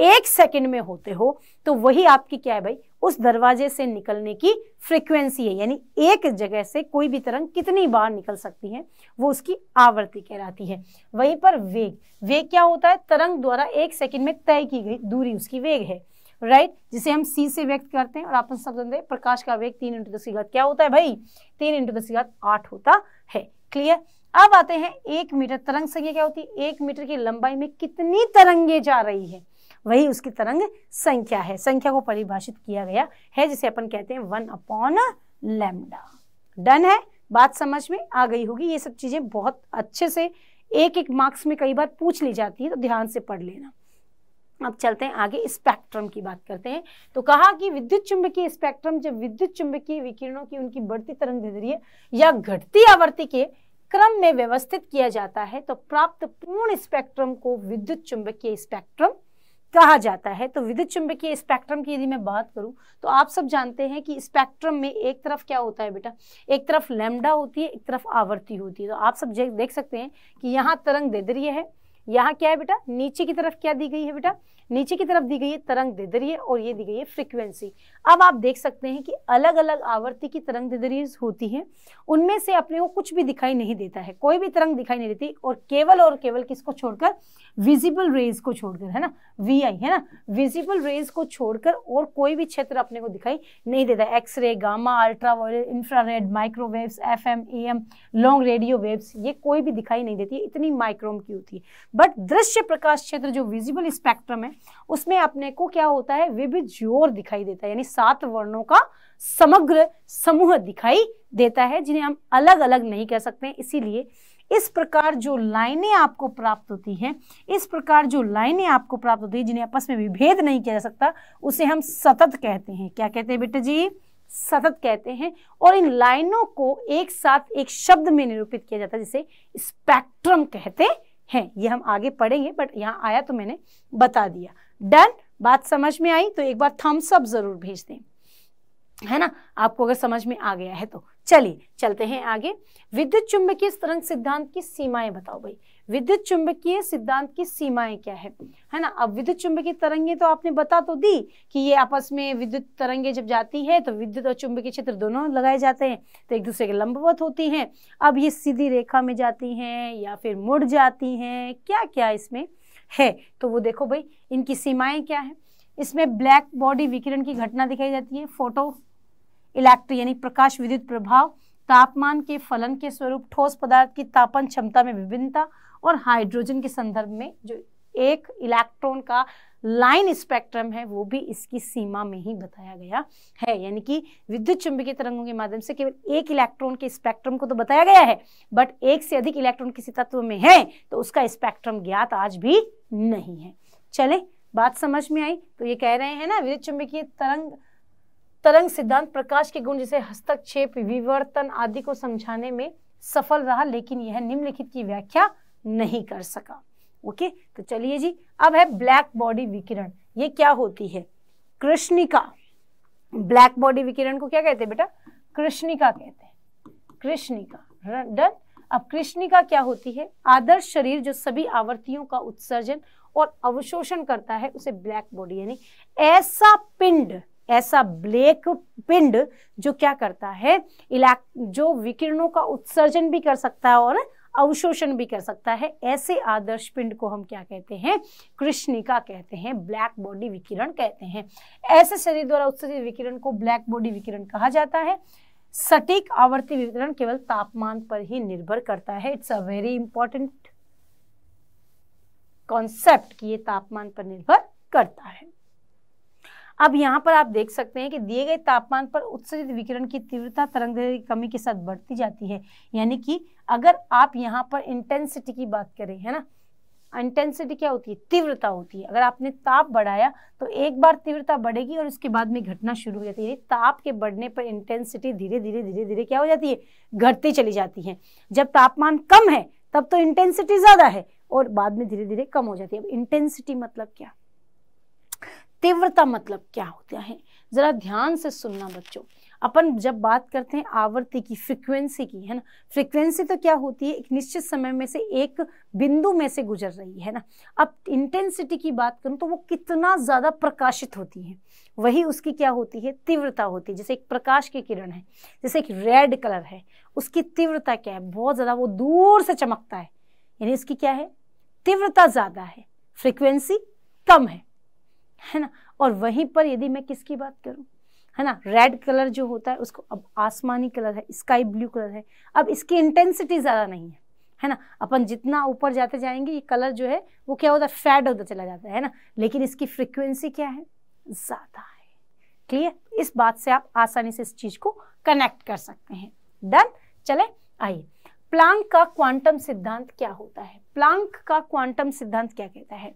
एक सेकंड में होते हो तो वही आपकी क्या है भाई उस दरवाजे से निकलने की फ्रीक्वेंसी है यानी एक जगह से कोई भी तरंग कितनी बार निकल सकती है वो उसकी आवृत्ति कहलाती है वहीं पर वेग वेग क्या होता है तरंग द्वारा एक सेकंड में तय की गई दूरी उसकी वेग है राइट right? जिसे हम सी से व्यक्त करते हैं और आप सब जानते हैं प्रकाश का वेग तीन इंटू दस की घात क्या होता है भाई तीन इंटू दस की घात आठ होता है क्लियर अब आते हैं एक मीटर तरंग संख्या क्या होती है एक मीटर की लंबाई में कितनी तरंगे जा रही है वही उसकी तरंग संख्या है संख्या को परिभाषित किया गया है जिसे अपन कहते हैं वन अपॉन लेमडा डन है बात समझ में आ गई होगी ये सब चीज़ें बहुत अच्छे से एक एक मार्क्स में कई बार पूछ ली जाती है तो ध्यान से पढ़ लेना अब चलते हैं आगे स्पेक्ट्रम की बात करते हैं तो कहा कि विद्युत चुंबकीय स्पेक्ट्रम जब विद्युत चुंबकीय विकिरणों की उनकी बढ़ती तरंग दैर्ध्य या घटती आवर्ती के क्रम में व्यवस्थित किया जाता है तो प्राप्त पूर्ण स्पेक्ट्रम को विद्युत चुंबकीय स्पेक्ट्रम कहा जाता है तो विद्युत चुंबकीय स्पेक्ट्रम की यदि मैं बात करूं तो आप सब जानते हैं कि स्पेक्ट्रम में एक तरफ क्या होता है बेटा एक तरफ लेमडा होती है एक तरफ आवर्ती होती है तो आप सब देख सकते हैं कि यहाँ तरंग दे है यहाँ क्या है बेटा नीचे की तरफ क्या दी गई है बेटा नीचे की तरफ दी गई है तरंग दिदरीय और ये दी गई है फ्रिक्वेंसी अब आप देख सकते हैं कि अलग अलग आवर्ती की तरंग दिदरी होती हैं उनमें से अपने को कुछ भी दिखाई नहीं देता है कोई भी तरंग दिखाई नहीं देती और केवल और केवल किसको छोड़कर विजिबल रेज को छोड़कर है ना वी आई है ना विजिबल रेज को छोड़कर और कोई भी क्षेत्र अपने को दिखाई नहीं देता x-ray gamma ultraviolet infrared microwaves F M A M long radio waves ये कोई भी दिखाई नहीं देती इतनी माइक्रोम की होती है बट दृश्य प्रकाश क्षेत्र जो विजिबल स्पेक्ट्रम है उसमें अपने को क्या होता है विविध जोर दिखाई देता है यानी सात वर्णों का समग्र समूह दिखाई देता है जिन्हें हम अलग अलग नहीं कह सकते इसीलिए इस प्रकार जो लाइनें आपको प्राप्त होती हैं इस प्रकार जो लाइनें आपको प्राप्त होती है जिन्हें आपस में विभेद नहीं किया जा सकता उसे हम सतत कहते हैं क्या कहते हैं बेटे जी सतत कहते हैं और इन लाइनों को एक साथ एक शब्द में निरूपित किया जाता है जिसे स्पेक्ट्रम कहते हैं हैं ये हम आगे पढ़ेंगे बट यहाँ आया तो मैंने बता दिया डन बात समझ में आई तो एक बार थम्स अप जरूर भेज दें है ना आपको अगर समझ में आ गया है तो चलिए चलते हैं आगे विद्युत चुंबकीय तरंग सिद्धांत की सीमाएं बताओ भाई विद्युत चुंबकीय सिद्धांत की सीमाएं क्या है है ना अब विद्युत चुंबकीय तरंगे तो आपने बता तो दी कि ये आपस में विद्युत तरंगे जब जाती है तो विद्युत और चुंबकीय क्षेत्र दोनों लगाए जाते हैं तो एक दूसरे के लंबवत होती हैं अब ये सीधी रेखा में जाती हैं या फिर मुड़ जाती हैं क्या क्या इसमें है तो वो देखो भाई इनकी सीमाएं क्या है इसमें ब्लैक बॉडी विकिरण की घटना दिखाई जाती है फोटो इलेक्ट्रिक यानी प्रकाश विद्युत प्रभाव तापमान के फलन के स्वरूप ठोस पदार्थ की तापन क्षमता में विभिन्नता और हाइड्रोजन के संदर्भ में जो एक इलेक्ट्रॉन का लाइन स्पेक्ट्रम है वो भी इसकी सीमा में ही बताया गया है यानी कि विद्युत चुंबकीय तरंगों के माध्यम से केवल एक इलेक्ट्रॉन के स्पेक्ट्रम को तो बताया गया है बट एक से अधिक इलेक्ट्रॉन किसी तत्व में है तो उसका स्पेक्ट्रम ज्ञात आज भी नहीं है चले बात समझ में आई तो ये कह रहे हैं ना विद्युत चुंबकीय तरंग तरंग सिद्धांत प्रकाश के गुण जिसे हस्तक्षेप विवर्तन आदि को समझाने में सफल रहा लेकिन यह निम्नलिखित की व्याख्या नहीं कर सका ओके तो चलिए जी अब है ब्लैक बॉडी विकिरण ये क्या होती है कृष्णिका ब्लैक बॉडी विकिरण को क्या कहते हैं बेटा कृष्णिका कहते हैं कृष्णिका डन अब कृष्णिका क्या होती है आदर्श शरीर जो सभी आवर्तियों का उत्सर्जन और अवशोषण करता है उसे ब्लैक बॉडी यानी ऐसा पिंड ऐसा ब्लैक पिंड जो क्या करता है इलेक्ट जो विकिरणों का उत्सर्जन भी कर सकता है और अवशोषण भी कर सकता है ऐसे आदर्श पिंड को हम क्या कहते हैं कृष्णिका कहते हैं ब्लैक बॉडी विकिरण कहते हैं ऐसे शरीर द्वारा उत्सर्जित विकिरण को ब्लैक बॉडी विकिरण कहा जाता है सटीक आवर्ती विकिरण केवल तापमान पर ही निर्भर करता है it's a very important concept कि ये तापमान पर निर्भर करता है अब यहाँ पर आप देख सकते हैं कि दिए गए तापमान पर उत्सर्जित विकिरण की तीव्रता तरंग की कमी के साथ बढ़ती जाती है यानी कि अगर आप यहाँ पर इंटेंसिटी की बात करें है ना इंटेंसिटी क्या होती है तीव्रता होती है अगर आपने ताप बढ़ाया तो एक बार तीव्रता बढ़ेगी और उसके बाद में घटना शुरू हो जाती है ताप के बढ़ने पर इंटेंसिटी धीरे धीरे धीरे धीरे क्या हो जाती है घटती चली जाती है जब तापमान कम है तब तो इंटेंसिटी ज़्यादा है और बाद में धीरे धीरे कम हो जाती है अब इंटेंसिटी मतलब क्या तीव्रता मतलब क्या होता है ज़रा ध्यान से सुनना बच्चों अपन जब बात करते हैं आवर्ती की फ्रिक्वेंसी की है ना फ्रिक्वेंसी तो क्या होती है एक निश्चित समय में से एक बिंदु में से गुजर रही है ना अब इंटेंसिटी की बात करूँ तो वो कितना ज़्यादा प्रकाशित होती है वही उसकी क्या होती है तीव्रता होती है जैसे एक प्रकाश की किरण है जैसे एक रेड कलर है उसकी तीव्रता क्या है बहुत ज़्यादा वो दूर से चमकता है यानी इसकी क्या है तीव्रता ज़्यादा है फ्रिक्वेंसी कम है है ना और वहीं पर यदि मैं किसकी बात करूं है ना रेड कलर जो होता है उसको अब आसमानी कलर है स्काई ब्लू कलर है अब इसकी इंटेंसिटी ज़्यादा नहीं है है ना अपन जितना ऊपर जाते जाएंगे ये कलर जो है वो क्या होता है फैड होता चला जाता है ना लेकिन इसकी फ्रिक्वेंसी क्या है ज़्यादा है क्लियर इस बात से आप आसानी से इस चीज़ को कनेक्ट कर सकते हैं डन चले आइए प्लांक का क्वांटम सिद्धांत क्या होता है प्लांक का क्वांटम सिद्धांत क्या कहता है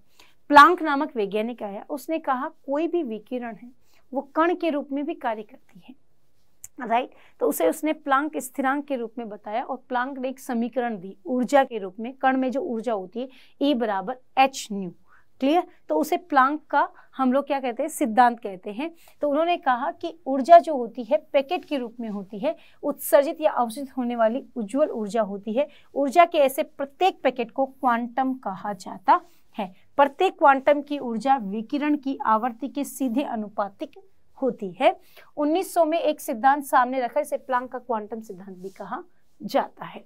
प्लांक नामक वैज्ञानिक आया उसने कहा कोई भी विकिरण है वो कण के रूप में भी कार्य करती है राइट तो उसे उसने प्लांक स्थिरांक के रूप में बताया और प्लांक ने एक समीकरण दी ऊर्जा के रूप में कण में जो ऊर्जा होती है ई e बराबर एच न्यू क्लियर तो उसे प्लांक का हम लोग क्या कहते हैं सिद्धांत कहते हैं तो उन्होंने कहा कि ऊर्जा जो होती है पैकेट के रूप में होती है उत्सर्जित या अवशोषित होने वाली उज्जवल ऊर्जा होती है ऊर्जा के ऐसे प्रत्येक पैकेट को क्वांटम कहा जाता है प्रत्येक क्वांटम की ऊर्जा विकिरण की आवृत्ति के सीधे अनुपातिक होती है 1900 में एक सिद्धांत सामने रखा इसे प्लांक का क्वांटम सिद्धांत भी कहा जाता है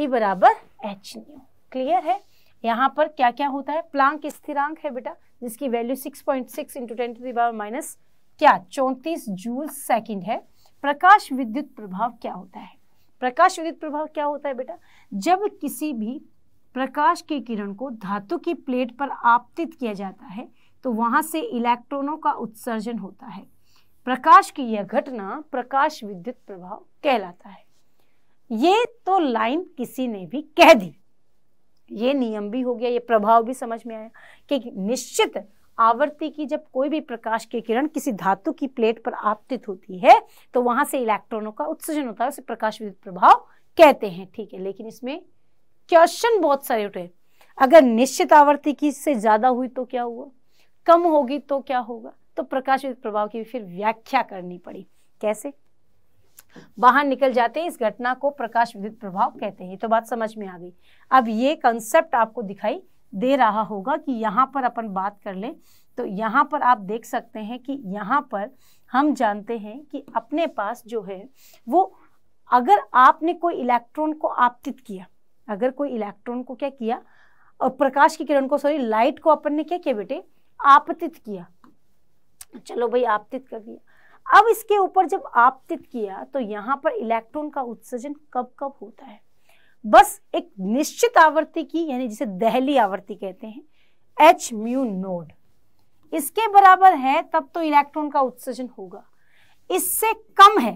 ए बराबर एच न्यू क्लियर है यहाँ पर क्या क्या होता है प्लांक स्थिरांक है बेटा जिसकी value 6.6 point six into ten to the power minus क्या चौंतीस जूल सेकेंड है प्रकाश विद्युत प्रभाव क्या होता है प्रकाश विद्युत प्रभाव क्या होता है बेटा जब किसी भी प्रकाश के किरण को धातु की प्लेट पर आपतित किया जाता है तो वहां से इलेक्ट्रॉनों का उत्सर्जन होता है प्रकाश की यह घटना प्रकाश विद्युत प्रभाव कहलाता है ये तो लाइन किसी ने भी कह दी ये नियम भी हो गया ये प्रभाव भी समझ में आया कि निश्चित आवर्ती की जब कोई भी प्रकाश की किरण किसी धातु की प्लेट पर आपतित होती है तो वहां से इलेक्ट्रॉनों का उत्सर्जन होता है उसे प्रकाश विद्युत प्रभाव कहते हैं ठीक है लेकिन इसमें क्वेश्चन बहुत सारे उठे अगर निश्चित आवृत्ति की से ज्यादा हुई तो क्या हुआ कम होगी तो क्या होगा तो प्रकाश प्रभाव की फिर व्याख्या करनी पड़ी कैसे बाहर निकल जाते हैं इस घटना को प्रकाश विद्युत प्रभाव कहते हैं तो बात समझ में आ गई अब ये कंसेप्ट आपको दिखाई दे रहा होगा कि यहाँ पर अपन बात कर लें तो यहाँ पर आप देख सकते हैं कि यहाँ पर हम जानते हैं कि अपने पास जो है वो अगर आपने कोई इलेक्ट्रॉन को आपतित किया अगर कोई इलेक्ट्रॉन को क्या किया और प्रकाश की किरण को सॉरी लाइट को अपन ने क्या किया बेटे आपतित किया चलो भाई आपतित कर दिया अब इसके ऊपर जब आपतित किया तो यहाँ पर इलेक्ट्रॉन का उत्सर्जन कब कब होता है बस एक निश्चित आवृत्ति की यानी जिसे दहली आवृत्ति कहते हैं एच म्यू नोड इसके बराबर है तब तो इलेक्ट्रॉन का उत्सर्जन होगा इससे कम है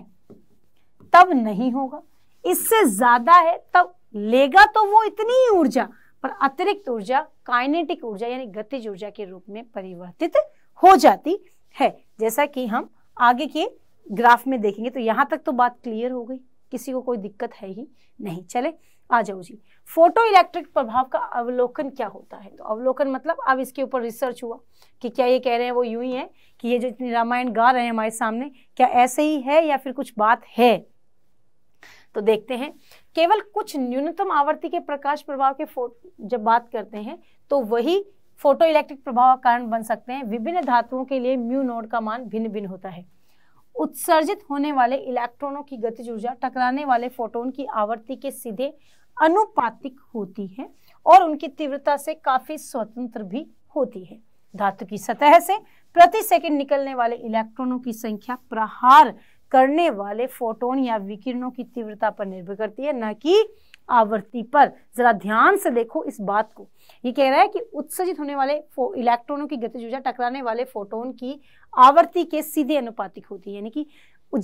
तब नहीं होगा इससे ज्यादा है तब लेगा तो वो इतनी ही ऊर्जा पर अतिरिक्त ऊर्जा काइनेटिक ऊर्जा यानी गतिज ऊर्जा के रूप में परिवर्तित हो जाती है जैसा कि हम आगे के ग्राफ में देखेंगे तो यहाँ तक तो बात क्लियर हो गई किसी को कोई दिक्कत है ही नहीं चले आ जाओ जी फोटो इलेक्ट्रिक प्रभाव का अवलोकन क्या होता है तो अवलोकन मतलब अब इसके ऊपर रिसर्च हुआ कि क्या ये कह रहे हैं वो यूं ही है कि ये जो इतनी रामायण गा रहे हैं हमारे सामने क्या ऐसे ही है या फिर कुछ बात है तो देखते हैं केवल कुछ न्यूनतम आवर्ती के प्रकाश प्रभाव के जब बात करते हैं तो वही फोटो इलेक्ट्रिक प्रभाव का कारण बन सकते हैं विभिन्न धातुओं के लिए म्यू नोड का मान भिन्न भिन्न होता है उत्सर्जित होने वाले इलेक्ट्रॉनों की गतिज ऊर्जा टकराने वाले फोटोन की आवृत्ति के सीधे अनुपातिक होती है और उनकी तीव्रता से काफी स्वतंत्र भी होती है धातु की सतह से प्रति सेकंड निकलने वाले इलेक्ट्रॉनों की संख्या प्रहार करने वाले फोटोन या विकिरणों की तीव्रता पर निर्भर करती है न कि आवृत्ति पर जरा ध्यान से देखो इस बात को ये कह रहा है कि उत्सर्जित होने वाले इलेक्ट्रॉनों की गतिज ऊर्जा टकराने वाले फोटोन की आवृत्ति के सीधे अनुपातिक होती है यानी कि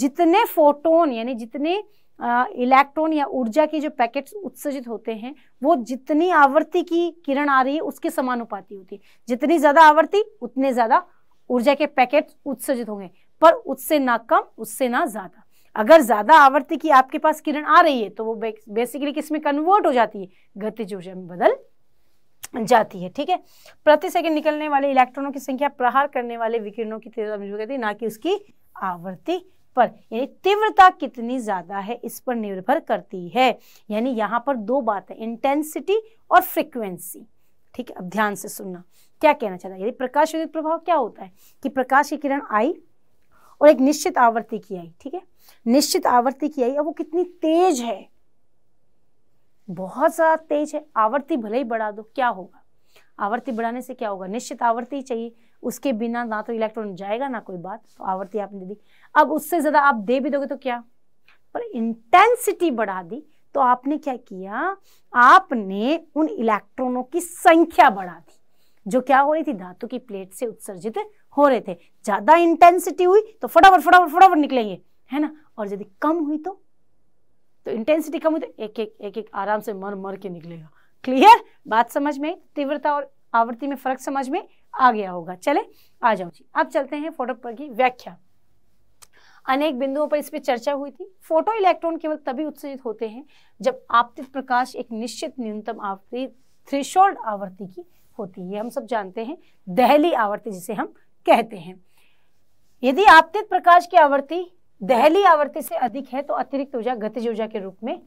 जितने फोटोन यानी जितने इलेक्ट्रॉन या ऊर्जा के जो पैकेट्स उत्सर्जित होते हैं वो जितनी आवृत्ति की किरण आ रही है उसके समानुपाती होती है जितनी ज़्यादा आवृत्ति उतने ज़्यादा ऊर्जा के पैकेट उत्सर्जित होंगे पर उससे ना कम उससे ना ज़्यादा अगर ज़्यादा आवर्ती की आपके पास किरण आ रही है तो वो बेसिकली किसमें कन्वर्ट हो जाती है गतिज ऊर्जा में बदल जाती है ठीक है प्रति सेकंड निकलने वाले इलेक्ट्रॉनों की संख्या प्रहार करने वाले विकिरणों की तीव्रता में ना कि उसकी आवर्ती पर यानी तीव्रता कितनी ज़्यादा है इस पर निर्भर करती है यानी यहाँ पर दो बात है इंटेंसिटी और फ्रिक्वेंसी ठीक है अब ध्यान से सुनना क्या कहना चाहता है यदि प्रकाश विद्युत प्रभाव क्या होता है कि प्रकाश की किरण आई और एक निश्चित आवृत्ति की आई ठीक है निश्चित आवृत्ति की आई अब वो कितनी तेज है बहुत ज़्यादा तेज है आवृत्ति भले ही बढ़ा दो क्या होगा आवृत्ति बढ़ाने से क्या होगा निश्चित आवृत्ति चाहिए उसके बिना ना तो इलेक्ट्रॉन जाएगा ना कोई बात तो आवृत्ति आपने दे दी अब उससे ज़्यादा आप दे भी दोगे तो क्या पर इंटेंसिटी बढ़ा दी तो आपने क्या किया आपने उन इलेक्ट्रॉनों की संख्या बढ़ा दी जो क्या हो रही थी धातु की प्लेट से उत्सर्जित हो रहे थे ज़्यादा इंटेंसिटी हुई तो फटाफट फटाफट फटाफट निकलेंगे है ना और यदि कम हुई तो तो इंटेंसिटी कम हुई तो एक एक एक एक आराम से मर मर के निकलेगा क्लियर बात समझ में तीव्रता और आवृत्ति में फर्क समझ में आ गया होगा चले आ जाओ जी अब चलते हैं फोटो पर की व्याख्या अनेक बिंदुओं पर इस पर चर्चा हुई थी फोटो इलेक्ट्रॉन केवल तभी उत्सर्जित होते हैं जब आपतित प्रकाश एक निश्चित न्यूनतम आवृत्ति थ्रेशोल्ड आवृत्ति की होती है हम सब जानते हैं दहली आवृत्ति जिसे हम कहते हैं यदि आपतित प्रकाश की आवृत्ति दहली आवृत्ति से अधिक है तो अतिरिक्त ऊर्जा गतिज ऊर्जा के रूप में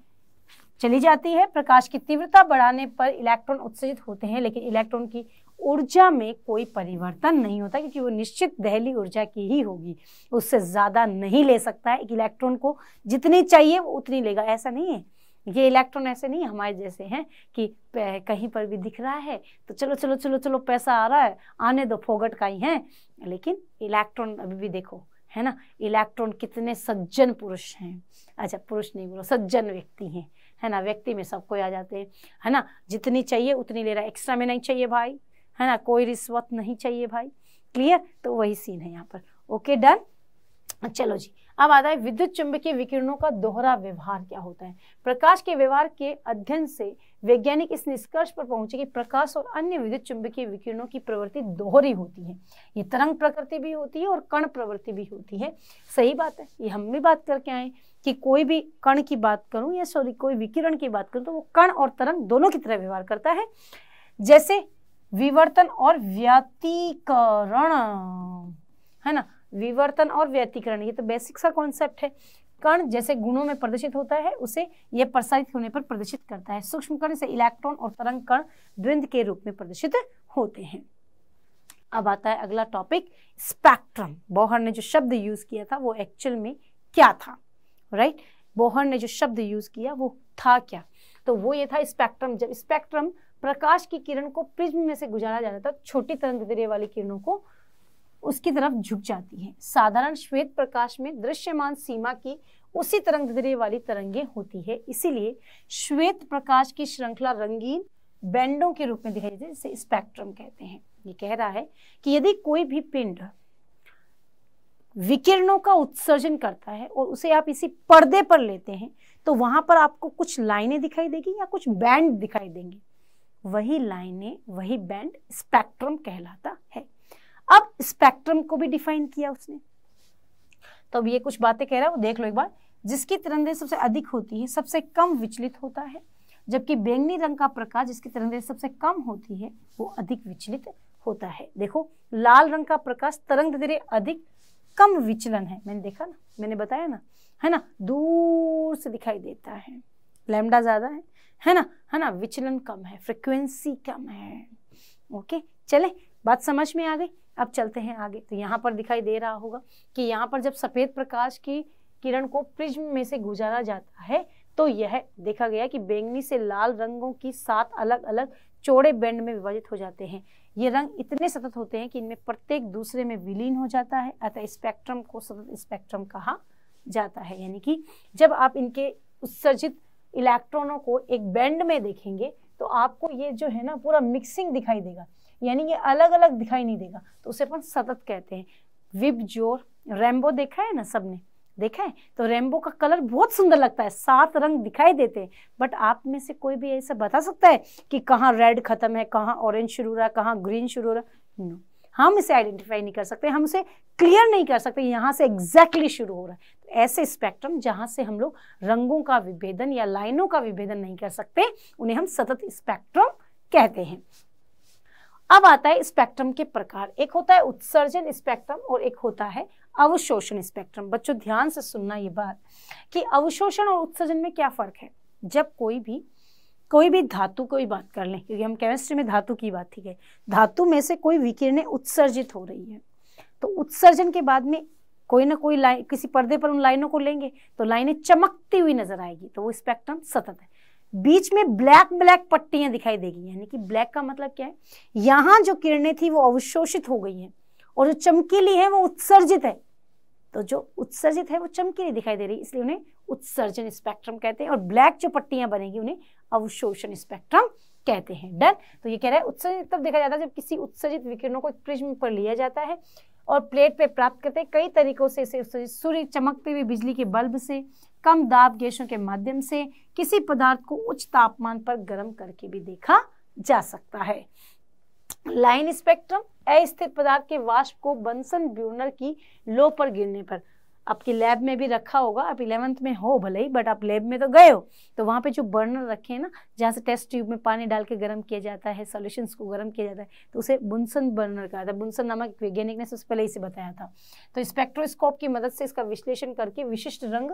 चली जाती है प्रकाश की तीव्रता बढ़ाने पर इलेक्ट्रॉन उत्सर्जित होते हैं लेकिन इलेक्ट्रॉन की ऊर्जा में कोई परिवर्तन नहीं होता क्योंकि वो निश्चित दहली ऊर्जा की ही होगी उससे ज़्यादा नहीं ले सकता है एक इलेक्ट्रॉन को जितनी चाहिए वो उतनी लेगा ऐसा नहीं है ये इलेक्ट्रॉन ऐसे नहीं हमारे जैसे हैं कि कहीं पर भी दिख रहा है तो चलो चलो चलो चलो पैसा आ रहा है आने दो फोगट का ही है लेकिन इलेक्ट्रॉन अभी भी देखो है ना इलेक्ट्रॉन कितने सज्जन पुरुष हैं अच्छा पुरुष नहीं बोलो सज्जन व्यक्ति हैं है ना व्यक्ति में सब कोई आ जाते हैं है ना जितनी चाहिए उतनी ले रहा है एक्स्ट्रा में नहीं चाहिए भाई है ना कोई रिश्वत नहीं चाहिए भाई क्लियर तो वही सीन है यहाँ पर ओके डन चलो जी अब आता है विद्युत चुंबकीय विकिरणों का दोहरा व्यवहार क्या होता है प्रकाश के व्यवहार के अध्ययन से वैज्ञानिक इस निष्कर्ष पर पहुंचे कि प्रकाश और अन्य विद्युत चुंबकीय विकिरणों की प्रवृत्ति दोहरी होती है ये तरंग प्रकृति भी होती है और कण प्रवृत्ति भी होती है सही बात है ये हम भी बात करके आए कि कोई भी कण की बात करूं या सॉरी कोई विकिरण की बात करूं तो वो कण और तरंग दोनों की तरह व्यवहार करता है जैसे विवर्तन और व्यतीकरण है ना विवर्तन और व्यतिकरण ये तो बेसिक सा कॉन्सेप्ट है कण जैसे गुणों में प्रदर्शित होता है उसे यह प्रसारित होने पर प्रदर्शित करता है सूक्ष्म कण से इलेक्ट्रॉन और तरंग कण द्विंद के रूप में प्रदर्शित होते हैं अब आता है अगला टॉपिक स्पेक्ट्रम बोहर ने जो शब्द यूज किया था वो एक्चुअल में क्या था राइट right? बोहर ने जो शब्द यूज किया वो था क्या तो वो ये था स्पेक्ट्रम जब स्पेक्ट्रम प्रकाश की किरण को प्रिज्म में से गुजारा जाता था छोटी तरंग दैर्य वाली किरणों को उसकी तरफ झुक जाती हैं साधारण श्वेत प्रकाश में दृश्यमान सीमा की उसी तरंग वाली तरंगे होती है इसीलिए श्वेत प्रकाश की श्रृंखला रंगीन बैंडों के रूप में दिखाई देती है जिसे स्पेक्ट्रम कहते हैं ये कह रहा है कि यदि कोई भी पिंड विकिरणों का उत्सर्जन करता है और उसे आप इसी पर्दे पर लेते हैं तो वहां पर आपको कुछ लाइनें दिखाई देगी या कुछ बैंड दिखाई देंगे वही लाइनें वही बैंड स्पेक्ट्रम कहलाता है अब स्पेक्ट्रम को भी डिफाइन किया उसने तो अब ये कुछ बातें कह रहा है वो देख लो एक बार जिसकी तिरंदे सबसे अधिक होती है सबसे कम विचलित होता है जबकि बैंगनी रंग का प्रकाश जिसकी तिरंदे सबसे कम होती है वो अधिक विचलित होता है देखो लाल रंग का प्रकाश तरंग धीरे अधिक कम विचलन है मैंने देखा ना मैंने बताया ना है ना दूर से दिखाई देता है लैमडा ज़्यादा है है ना है ना विचलन कम है फ्रिक्वेंसी कम है ओके चले बात समझ में आ गई अब चलते हैं आगे तो यहाँ पर दिखाई दे रहा होगा कि यहाँ पर जब सफ़ेद प्रकाश की किरण को प्रिज्म में से गुजारा जाता है तो यह देखा गया कि बैंगनी से लाल रंगों की सात अलग अलग चौड़े बैंड में विभाजित हो जाते हैं ये रंग इतने सतत होते हैं कि इनमें प्रत्येक दूसरे में विलीन हो जाता है अतः स्पेक्ट्रम को सतत स्पेक्ट्रम कहा जाता है यानी कि जब आप इनके उत्सर्जित इलेक्ट्रॉनों को एक बैंड में देखेंगे तो आपको ये जो है ना पूरा मिक्सिंग दिखाई देगा यानी ये अलग अलग दिखाई नहीं देगा तो उसे अपन सतत कहते हैं विब जोर रेम्बो देखा है ना सबने देखा है तो रेम्बो का कलर बहुत सुंदर लगता है सात रंग दिखाई देते हैं बट आप में से कोई भी ऐसा बता सकता है कि कहाँ रेड खत्म है कहाँ ऑरेंज शुरू हो रहा है कहाँ ग्रीन शुरू हो रहा है नो हम इसे आइडेंटिफाई नहीं कर सकते हम उसे क्लियर नहीं कर सकते यहाँ से एग्जैक्टली exactly शुरू हो रहा है तो ऐसे स्पेक्ट्रम जहाँ से हम लोग रंगों का विभेदन या लाइनों का विभेदन नहीं कर सकते उन्हें हम सतत स्पेक्ट्रम कहते हैं अब आता है स्पेक्ट्रम के प्रकार एक होता है उत्सर्जन स्पेक्ट्रम और एक होता है अवशोषण स्पेक्ट्रम बच्चों ध्यान से सुनना ये बात कि अवशोषण और उत्सर्जन में क्या फ़र्क है जब कोई भी कोई भी धातु को ही बात कर लें क्योंकि हम केमिस्ट्री में धातु की बात ही है धातु में से कोई विकिरण उत्सर्जित हो रही है तो उत्सर्जन के बाद में कोई ना कोई लाइन किसी पर्दे पर उन लाइनों को लेंगे तो लाइनें चमकती हुई नजर आएगी तो वो स्पेक्ट्रम सतत है बीच में ब्लैक ब्लैक पट्टियां दिखाई देगी यानी कि ब्लैक का मतलब क्या है यहां जो किरणें थी वो अवशोषित हो गई हैं और जो चमकीली है वो उत्सर्जित है तो जो उत्सर्जित है वो चमकीली दिखाई दे रही है इसलिए उन्हें उत्सर्जन स्पेक्ट्रम कहते हैं और ब्लैक जो पट्टियां बनेगी उन्हें अवशोषण स्पेक्ट्रम कहते हैं डन तो ये कह रहा है उत्सर्जित तब देखा जाता है जब किसी उत्सर्जित विकिरणों को प्रिज्म पर लिया जाता है और प्लेट पे प्राप्त करते हैं कई तरीकों से इसे उत्सर्जित सूर्य चमकते हुए बिजली के बल्ब से कम दाब गैसों के माध्यम से किसी पदार्थ को उच्च तापमान पर गर्म करके भी देखा जा सकता है लाइन स्पेक्ट्रम अस्थिर पदार्थ के वाष्प को बंसन ब्यूनर की लो पर गिरने पर आपके लैब में भी रखा होगा आप इलेवंथ में हो भले ही बट आप लैब में तो गए हो तो वहाँ पे जो बर्नर रखे हैं ना जहाँ से टेस्ट ट्यूब में पानी डाल के गर्म किया जाता है सॉल्यूशंस को गर्म किया जाता है तो उसे बुनसन बर्नर कहा था बुनसन नामक वैज्ञानिक ने उस पहले से बताया था तो स्पेक्ट्रोस्कोप की मदद से इसका विश्लेषण करके विशिष्ट रंग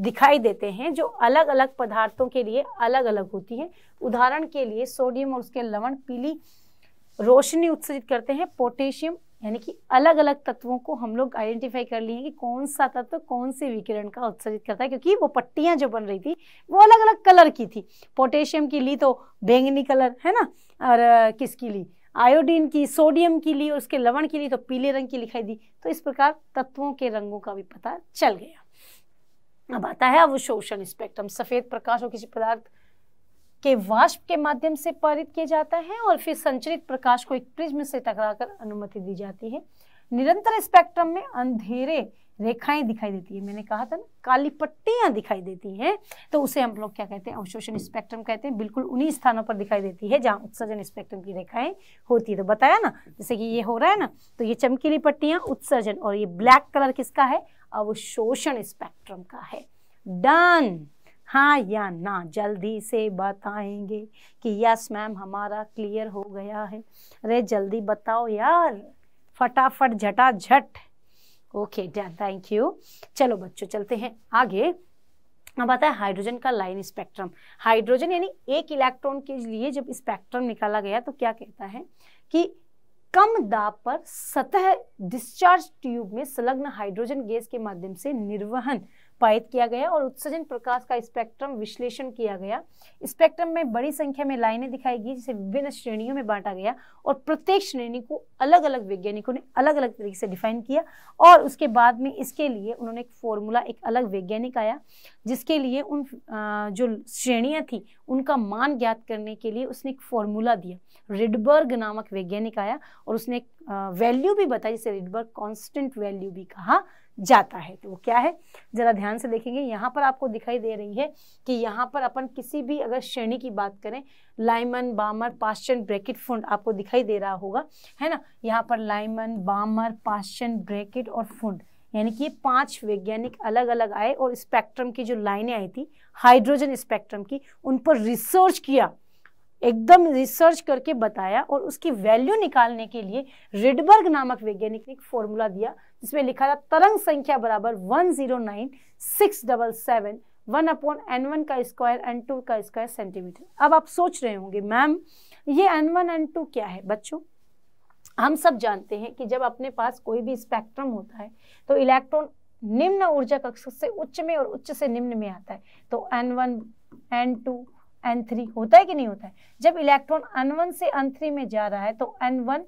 दिखाई देते हैं जो अलग अलग पदार्थों के लिए अलग अलग होती है उदाहरण के लिए सोडियम और उसके लवण पीली रोशनी उत्सर्जित करते हैं पोटेशियम यानी कि अलग अलग तत्वों को हम लोग आइडेंटिफाई कर लिए हैं कि कौन सा तत्व कौन से विकिरण का उत्सर्जित करता है क्योंकि वो पट्टियां जो बन रही थी वो अलग अलग कलर की थी पोटेशियम की ली तो बैंगनी कलर है ना और किसकी ली आयोडीन की सोडियम की ली और उसके लवण की ली तो पीले रंग की लिखाई दी तो इस प्रकार तत्वों के रंगों का भी पता चल गया अब आता है अवशोषण स्पेक्ट्रम सफ़ेद प्रकाश और किसी पदार्थ के वाष्प के माध्यम से पारित किया जाता है और फिर संचरित प्रकाश को एक प्रिज्म से टकराकर अनुमति दी जाती है निरंतर स्पेक्ट्रम में अंधेरे रेखाएं दिखाई देती है मैंने कहा था ना काली पट्टियां दिखाई देती हैं तो उसे हम लोग क्या कहते हैं अवशोषण स्पेक्ट्रम कहते हैं बिल्कुल उन्हीं स्थानों पर दिखाई देती है जहां उत्सर्जन स्पेक्ट्रम की रेखाएं होती है तो बताया ना जैसे कि ये हो रहा है ना तो ये चमकीली पट्टियां उत्सर्जन और ये ब्लैक कलर किसका है अवशोषण स्पेक्ट्रम का है डन हाँ या ना जल्दी से बताएंगे कि यस मैम हमारा क्लियर हो गया है अरे जल्दी बताओ यार फटाफट झटा झट ओके डन थैंक यू चलो बच्चों चलते हैं आगे अब आता है हाइड्रोजन का लाइन स्पेक्ट्रम हाइड्रोजन यानी एक इलेक्ट्रॉन के लिए जब स्पेक्ट्रम निकाला गया तो क्या कहता है कि कम दाब पर सतह डिस्चार्ज ट्यूब में संलग्न हाइड्रोजन गैस के माध्यम से निर्वहन पायित किया गया और उत्सर्जन प्रकाश का स्पेक्ट्रम विश्लेषण किया गया स्पेक्ट्रम में बड़ी संख्या में लाइनें दिखाई गई जिसे विभिन्न श्रेणियों में बांटा गया और प्रत्येक श्रेणी को अलग अलग वैज्ञानिकों ने अलग अलग तरीके से डिफाइन किया और उसके बाद में इसके लिए उन्होंने एक फॉर्मूला एक अलग वैज्ञानिक आया जिसके लिए उन जो श्रेणियाँ थी उनका मान ज्ञात करने के लिए उसने एक फॉर्मूला दिया रिडबर्ग नामक वैज्ञानिक आया और उसने एक वैल्यू भी बताई जिसे रिडबर्ग कॉन्स्टेंट वैल्यू भी कहा जाता है तो क्या है ज़रा ध्यान से देखेंगे यहाँ पर आपको दिखाई दे रही है कि यहाँ पर अपन किसी भी अगर श्रेणी की बात करें Lyman Balmer Paschen Brackett Pfund आपको दिखाई दे रहा होगा है ना यहाँ पर लाइमन बामर पाश्चन ब्रैकेट और फंड यानी कि ये पांच वैज्ञानिक अलग अलग आए और स्पेक्ट्रम की जो लाइनें आई थी हाइड्रोजन स्पेक्ट्रम की उन पर रिसर्च किया एकदम रिसर्च करके बताया और उसकी वैल्यू निकालने के लिए रिडबर्ग नामक वैज्ञानिक ने एक फॉर्मूला दिया जिसमें लिखा था तरंग संख्या बराबर one zero nine six double seven one upon N one का स्क्वायर एन टू का स्क्वायर सेंटीमीटर अब आप सोच रहे होंगे मैम ये एन वन एन टू क्या है बच्चों हम सब जानते हैं कि जब अपने पास कोई भी स्पेक्ट्रम होता है तो इलेक्ट्रॉन निम्न ऊर्जा कक्ष से उच्च में और उच्च से निम्न में आता है तो N one N two N three होता है कि नहीं होता है जब इलेक्ट्रॉन एन वन से एन थ्री में जा रहा है तो एन वन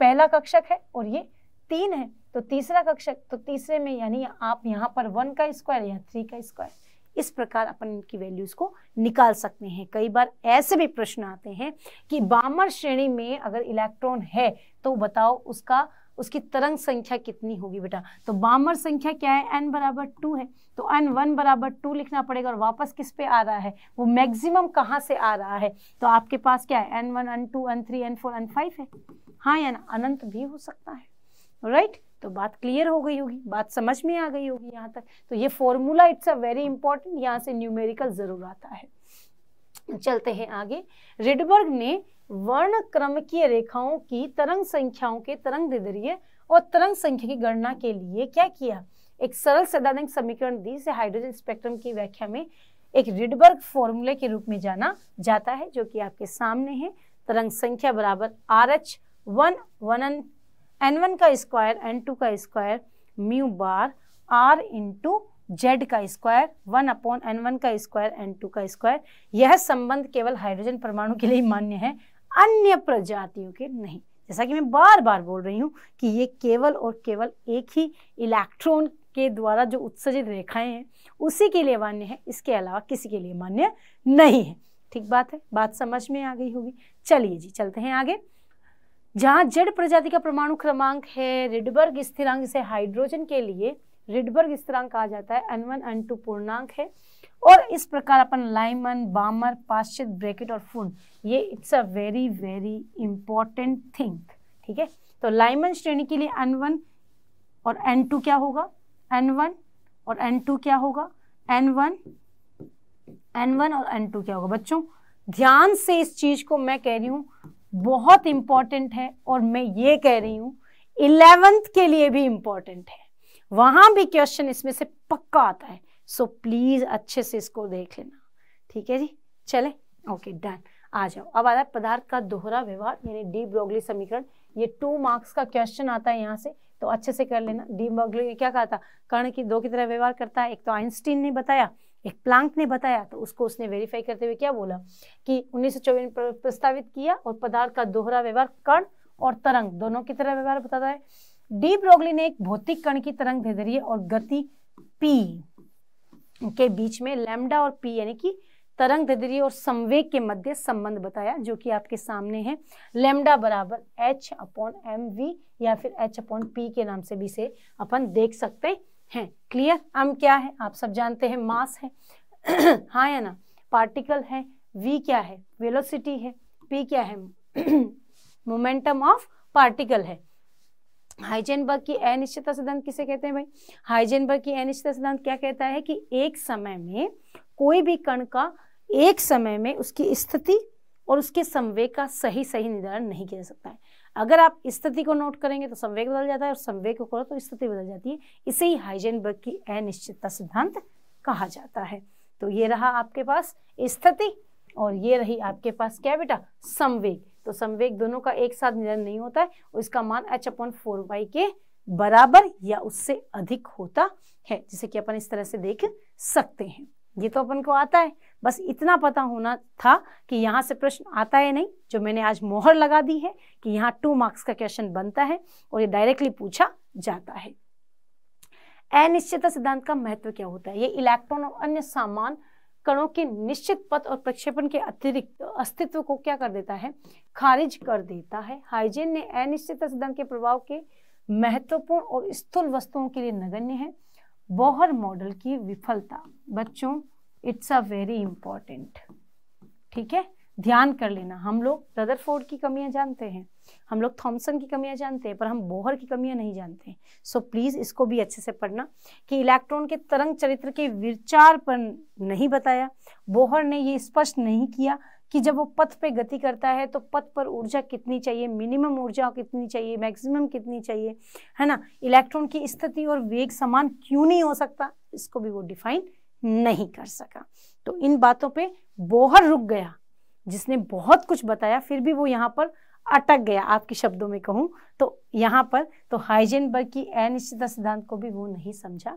पहला कक्षक है और ये तीन है तो तीसरा कक्षक तो तीसरे में यानी आप यहाँ पर वन का स्क्वायर या थ्री का स्क्वायर इस प्रकार अपन इनकी वैल्यूज को निकाल सकते हैं कई बार ऐसे भी प्रश्न आते हैं कि बामर श्रेणी में अगर इलेक्ट्रॉन है तो बताओ उसका उसकी तरंग संख्या कितनी होगी बेटा तो बामर संख्या क्या है एन बराबर टू है तो एन वन बराबर टू लिखना पड़ेगा और वापस किस पे आ रहा है वो मैक्सिमम कहाँ से आ रहा है तो आपके पास क्या है N one N two N three N four N five है हाँ या ना अनंत भी हो सकता है राइट right? तो बात क्लियर हो गई होगी बात समझ में आ गई होगी यहाँ तक तो ये formula it's a very important यहाँ से न्यूमेरिकल जरूर आता है चलते हैं आगे रिडबर्ग ने वर्ण क्रम की रेखाओं की तरंग संख्याओं के तरंग दिदरीय और तरंग संख्या की गणना के लिए क्या किया एक सरल सैद्धांतिक समीकरण दी से हाइड्रोजन स्पेक्ट्रम की व्याख्या में एक रिडबर्ग फॉर्मूले के रूप में जाना जाता है जो कि आपके सामने है तरंग संख्या बराबर R H one one N N one का स्क्वायर एन टू का square mu bar R into Z का square one upon N one का स्क्वायर एन टू का स्क्वायर यह संबंध केवल हाइड्रोजन परमाणु के लिए मान्य है अन्य प्रजातियों के नहीं जैसा कि मैं बार बार बोल रही हूँ कि ये केवल और केवल एक ही इलेक्ट्रॉन के द्वारा जो उत्सर्जित रेखाएं हैं उसी के लिए मान्य है इसके अलावा किसी के लिए मान्य नहीं है ठीक बात है बात समझ में आ गई होगी चलिए जी चलते हैं आगे जहाँ जेड प्रजाति का परमाणु क्रमांक है रिडबर्ग स्थिरांक से हाइड्रोजन के लिए रिडबर्ग स्थिरांक कहा जाता है एन वन एन टू पूर्णांक है और इस प्रकार अपन लाइमन बामर पाश्चित ब्रैकेट और फून ये it's a very very important thing ठीक है तो लाइमन श्रेणी के लिए एन वन और एन टू क्या होगा एन वन और एन टू क्या होगा एन वन एन वन और एन टू क्या होगा बच्चों ध्यान से इस चीज़ को मैं कह रही हूं बहुत इंपॉर्टेंट है और मैं ये कह रही हूं इलेवेंथ के लिए भी इंपॉर्टेंट है वहां भी क्वेश्चन इसमें से पक्का आता है सो so, प्लीज अच्छे से इसको देख लेना ठीक है जी चले ओके डन आ जाओ अब आता है पदार्थ का दोहरा व्यवहार यानी डी ब्रोगली समीकरण ये टू मार्क्स का क्वेश्चन आता है यहाँ से तो अच्छे से कर लेना डी ब्रोगली ने क्या कहा था कर्ण की दो की तरह व्यवहार करता है एक तो आइंस्टीन ने बताया एक प्लांक ने बताया तो उसको उसने वेरीफाई करते हुए क्या बोला कि उन्नीस में प्रस्तावित किया और पदार्थ का दोहरा व्यवहार कर्ण और तरंग दोनों की तरह व्यवहार बताता है डी ब्रोगली ने एक भौतिक कण की तरंग भेदरीय और गति पी के बीच में लैम्डा और पी यानी कि तरंग भेदरीय और संवेग के मध्य संबंध बताया जो कि आपके सामने है लेमडा बराबर एच अपॉन एम वी या फिर एच अपॉन पी के नाम से भी से अपन देख सकते हैं क्लियर अम क्या है आप सब जानते हैं मास है हाँ या ना पार्टिकल है वी क्या है वेलोसिटी है पी क्या है मोमेंटम ऑफ पार्टिकल है हाइजेनबर्ग की अनिश्चितता सिद्धांत किसे कहते हैं भाई हाइजेनबर्ग की अनिश्चितता सिद्धांत क्या कहता है कि एक समय में कोई भी कण का एक समय में उसकी स्थिति और उसके संवेग का सही सही निर्धारण नहीं किया जा सकता है अगर आप स्थिति को नोट करेंगे तो संवेग बदल जाता है और संवेग को करो तो स्थिति बदल जाती है इसे ही हाइजेनबर्ग की अनिश्चितता सिद्धांत कहा जाता है तो ये रहा आपके पास स्थिति और ये रही आपके पास क्या बेटा संवेग तो संवेग दोनों का एक साथ निधन नहीं होता है उसका मान एच अपॉन फोर वाई के बराबर या उससे अधिक होता है जिसे कि अपन इस तरह से देख सकते हैं ये तो अपन को आता है बस इतना पता होना था कि यहाँ से प्रश्न आता है नहीं जो मैंने आज मोहर लगा दी है कि यहाँ टू मार्क्स का क्वेश्चन बनता है और ये डायरेक्टली पूछा जाता है अनिश्चितता सिद्धांत का महत्व क्या होता है ये इलेक्ट्रॉन और अन्य सामान कणों के निश्चित पथ और प्रक्षेपण के अतिरिक्त अस्तित्व को क्या कर देता है खारिज कर देता है हाइजेन ने अनिश्चित सिद्धांत के प्रभाव के महत्वपूर्ण और स्थूल वस्तुओं के लिए नगण्य है बोहर मॉडल की विफलता बच्चों इट्स अ वेरी इंपॉर्टेंट ठीक है ध्यान कर लेना हम लोग रदरफोर्ड की कमियां जानते हैं हम लोग थॉमसन की कमियां जानते हैं पर हम बोहर की कमियां नहीं जानते हैं सो so, प्लीज़ इसको भी अच्छे से पढ़ना कि इलेक्ट्रॉन के तरंग चरित्र के विचार पर नहीं बताया बोहर ने ये स्पष्ट नहीं किया कि जब वो पथ पे गति करता है तो पथ पर ऊर्जा कितनी चाहिए मिनिमम ऊर्जा कितनी चाहिए मैक्सिमम कितनी चाहिए है ना इलेक्ट्रॉन की स्थिति और वेग समान क्यों नहीं हो सकता इसको भी वो डिफाइन नहीं कर सका तो इन बातों पे बोहर रुक गया जिसने बहुत कुछ बताया फिर भी वो यहाँ पर अटक गया आपके शब्दों में कहूँ तो यहाँ पर तो हाइजेन बर्ग की अनिश्चितता सिद्धांत को भी वो नहीं समझा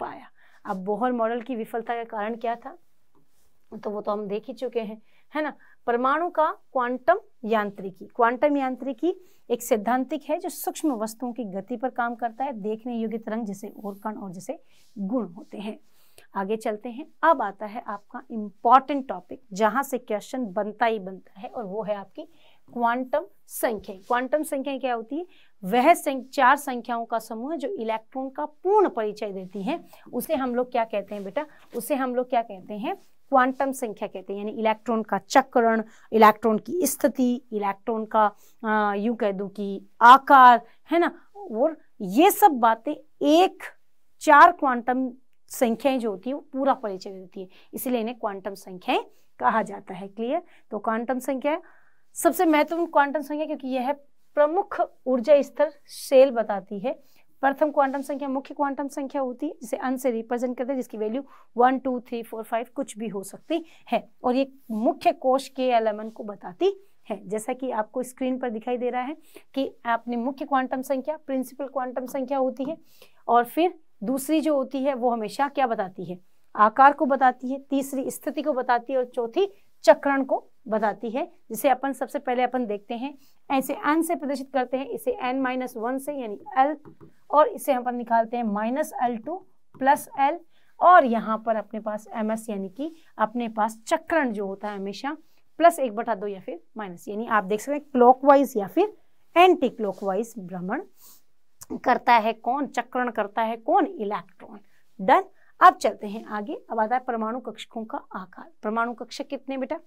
पाया अब बोहर मॉडल की विफलता का कारण क्या था तो वो तो हम देख ही चुके हैं है ना परमाणु का क्वांटम यांत्रिकी क्वांटम यांत्रिकी एक सिद्धांतिक है जो सूक्ष्म वस्तुओं की गति पर काम करता है देखने योग्य तरंग जैसे और कण और जैसे गुण होते हैं आगे चलते हैं अब आता है आपका इंपॉर्टेंट टॉपिक जहां से क्वेश्चन बनता ही बनता है और वो है आपकी क्वांटम संख्या क्वांटम संख्या क्या होती है वह संख्या चार संख्याओं का समूह जो इलेक्ट्रॉन का पूर्ण परिचय देती है उसे हम लोग क्या कहते हैं बेटा उसे हम लोग क्या कहते हैं क्वांटम संख्या कहते हैं यानी इलेक्ट्रॉन का चक्रण इलेक्ट्रॉन की स्थिति इलेक्ट्रॉन का यूं कह दूं कि आकार है ना और ये सब बातें एक चार क्वांटम संख्याएं जो होती है वो पूरा परिचय देती है इसीलिए इन्हें क्वांटम संख्याएं कहा जाता है क्लियर तो क्वांटम संख्या सबसे महत्वपूर्ण क्वांटम संख्या क्योंकि यह प्रमुख ऊर्जा स्तर सेल बताती है प्रथम क्वांटम संख्या मुख्य क्वांटम संख्या होती है जिसे अंश से रिप्रेजेंट करते हैं जिसकी value one two three four five कुछ भी हो सकती है और ये मुख्य कोष के एलेमन को बताती है जैसा कि आपको स्क्रीन पर दिखाई दे रहा है कि आपने मुख्य क्वांटम संख्या प्रिंसिपल क्वांटम संख्या होती है और फिर दूसरी जो होती है वो हमेशा क्या बताती है आकार को बताती है तीसरी स्थिति को बताती है और चौथी चक्रण को बताती है जिसे अपन सबसे पहले अपन देखते हैं ऐसे एन से प्रदर्शित करते हैं इसे एन माइनस वन से यानी एल और इसे हम निकालते हैं minus L two plus L और यहाँ पर अपने पास एम एस यानी कि अपने पास चक्रण जो होता है हमेशा प्लस एक बटा दो या फिर माइनस यानी आप देख सकते हैं क्लॉकवाइज या फिर एंटी क्लॉकवाइज भ्रमण करता है कौन चक्रण करता है कौन इलेक्ट्रॉन डन अब चलते हैं आगे अब आता है परमाणु कक्षकों का आकार परमाणु कक्षक कितने बेटा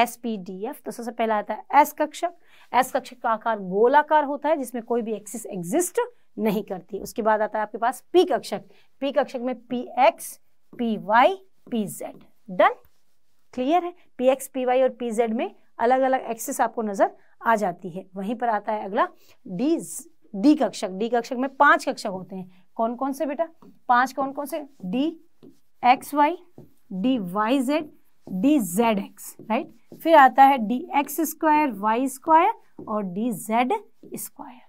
एस पी डी एफ तो सबसे पहला आता है एस कक्षक एस कक्षक का आकार गोलाकार होता है जिसमें कोई भी एक्सिस एग्जिस्ट नहीं करती उसके बाद आता है आपके पास पी कक्षक पी कक्षक में P X P Y P Z done clear है पी एक्स पी वाई और पी जेड में अलग अलग एक्सिस आपको नजर आ जाती है वहीं पर आता है अगला डी डी कक्षक डी कक्षक में पांच कक्षक होते हैं कौन कौन से बेटा पांच कौन कौन से D X Y D Y Z D Z X right फिर आता है D X square Y square और डी जेड स्क्वायर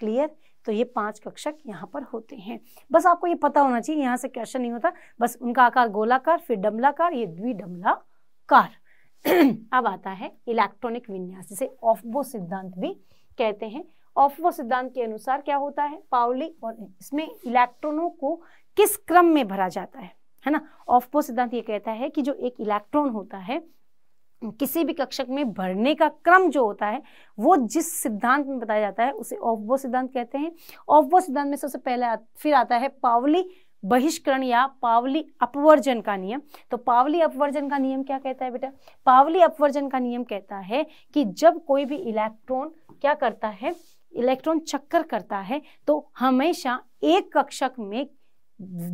क्लियर तो ये पांच कक्षक यहाँ पर होते हैं बस आपको ये पता होना चाहिए यहाँ से क्वेश्चन नहीं होता बस उनका आकार गोलाकार फिर डमलाकार ये द्विडमलाकार अब आता है इलेक्ट्रॉनिक विन्यास जिसे ऑफबो सिद्धांत भी कहते हैं ऑफवो सिद्धांत के अनुसार क्या होता है पावली और इसमें इलेक्ट्रॉनों को किस क्रम में भरा जाता है है ना ऑफपो सिद्धांत ये कहता है कि जो एक इलेक्ट्रॉन होता है किसी भी कक्षक में भरने का क्रम जो होता है वो जिस सिद्धांत में बताया जाता है उसे ऑफबो सिद्धांत कहते हैं ऑफवो सिद्धांत में सबसे पहले फिर आता है पावली बहिष्करण या पावली अपवर्जन का नियम तो पावली अपवर्जन का नियम क्या कहता है बेटा पावली अपवर्जन का नियम कहता है कि जब कोई भी इलेक्ट्रॉन क्या करता है इलेक्ट्रॉन चक्कर करता है तो हमेशा एक कक्षक में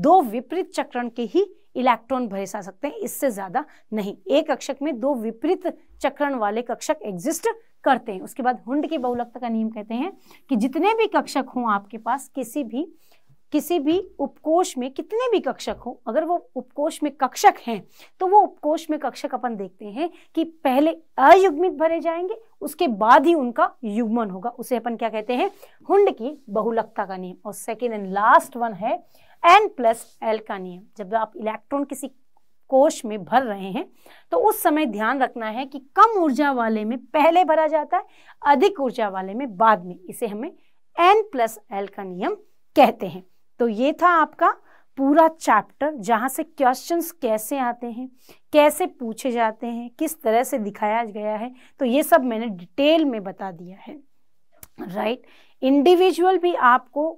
दो विपरीत चक्रण के ही इलेक्ट्रॉन भरे जा सकते हैं इससे ज़्यादा नहीं एक कक्षक में दो विपरीत चक्रण वाले कक्षक एग्जिस्ट करते हैं उसके बाद हुंड के बहुलकता का नियम कहते हैं कि जितने भी कक्षक हों आपके पास किसी भी किसी भी उपकोष में कितने भी कक्षक हो अगर वो उपकोष में कक्षक हैं तो वो उपकोष में कक्षक अपन देखते हैं कि पहले अयुग्मित भरे जाएंगे उसके बाद ही उनका युग्मन होगा उसे अपन क्या कहते हैं हुंड की बहुलकता का नियम और सेकेंड एंड लास्ट वन है एन प्लस एल का नियम जब आप इलेक्ट्रॉन किसी कोश में भर रहे हैं तो उस समय ध्यान रखना है कि कम ऊर्जा वाले में पहले भरा जाता है अधिक ऊर्जा वाले में बाद में इसे हमें एन प्लस एल का नियम कहते हैं तो ये था आपका पूरा चैप्टर जहाँ से क्वेश्चंस कैसे आते हैं कैसे पूछे जाते हैं किस तरह से दिखाया गया है तो ये सब मैंने डिटेल में बता दिया है राइट right? इंडिविजुअल भी आपको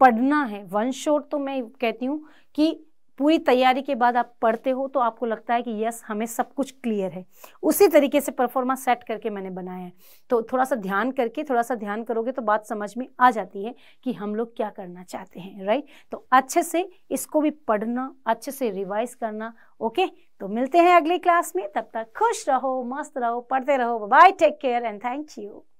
पढ़ना है वन शोर तो मैं कहती हूँ कि पूरी तैयारी के बाद आप पढ़ते हो तो आपको लगता है कि यस हमें सब कुछ क्लियर है उसी तरीके से परफॉर्मेंस सेट करके मैंने बनाया है तो थोड़ा सा ध्यान करके थोड़ा सा ध्यान करोगे तो बात समझ में आ जाती है कि हम लोग क्या करना चाहते हैं राइट तो अच्छे से इसको भी पढ़ना अच्छे से रिवाइज करना ओके तो मिलते हैं अगली क्लास में तब तक खुश रहो मस्त रहो पढ़ते रहो bye take care and thank you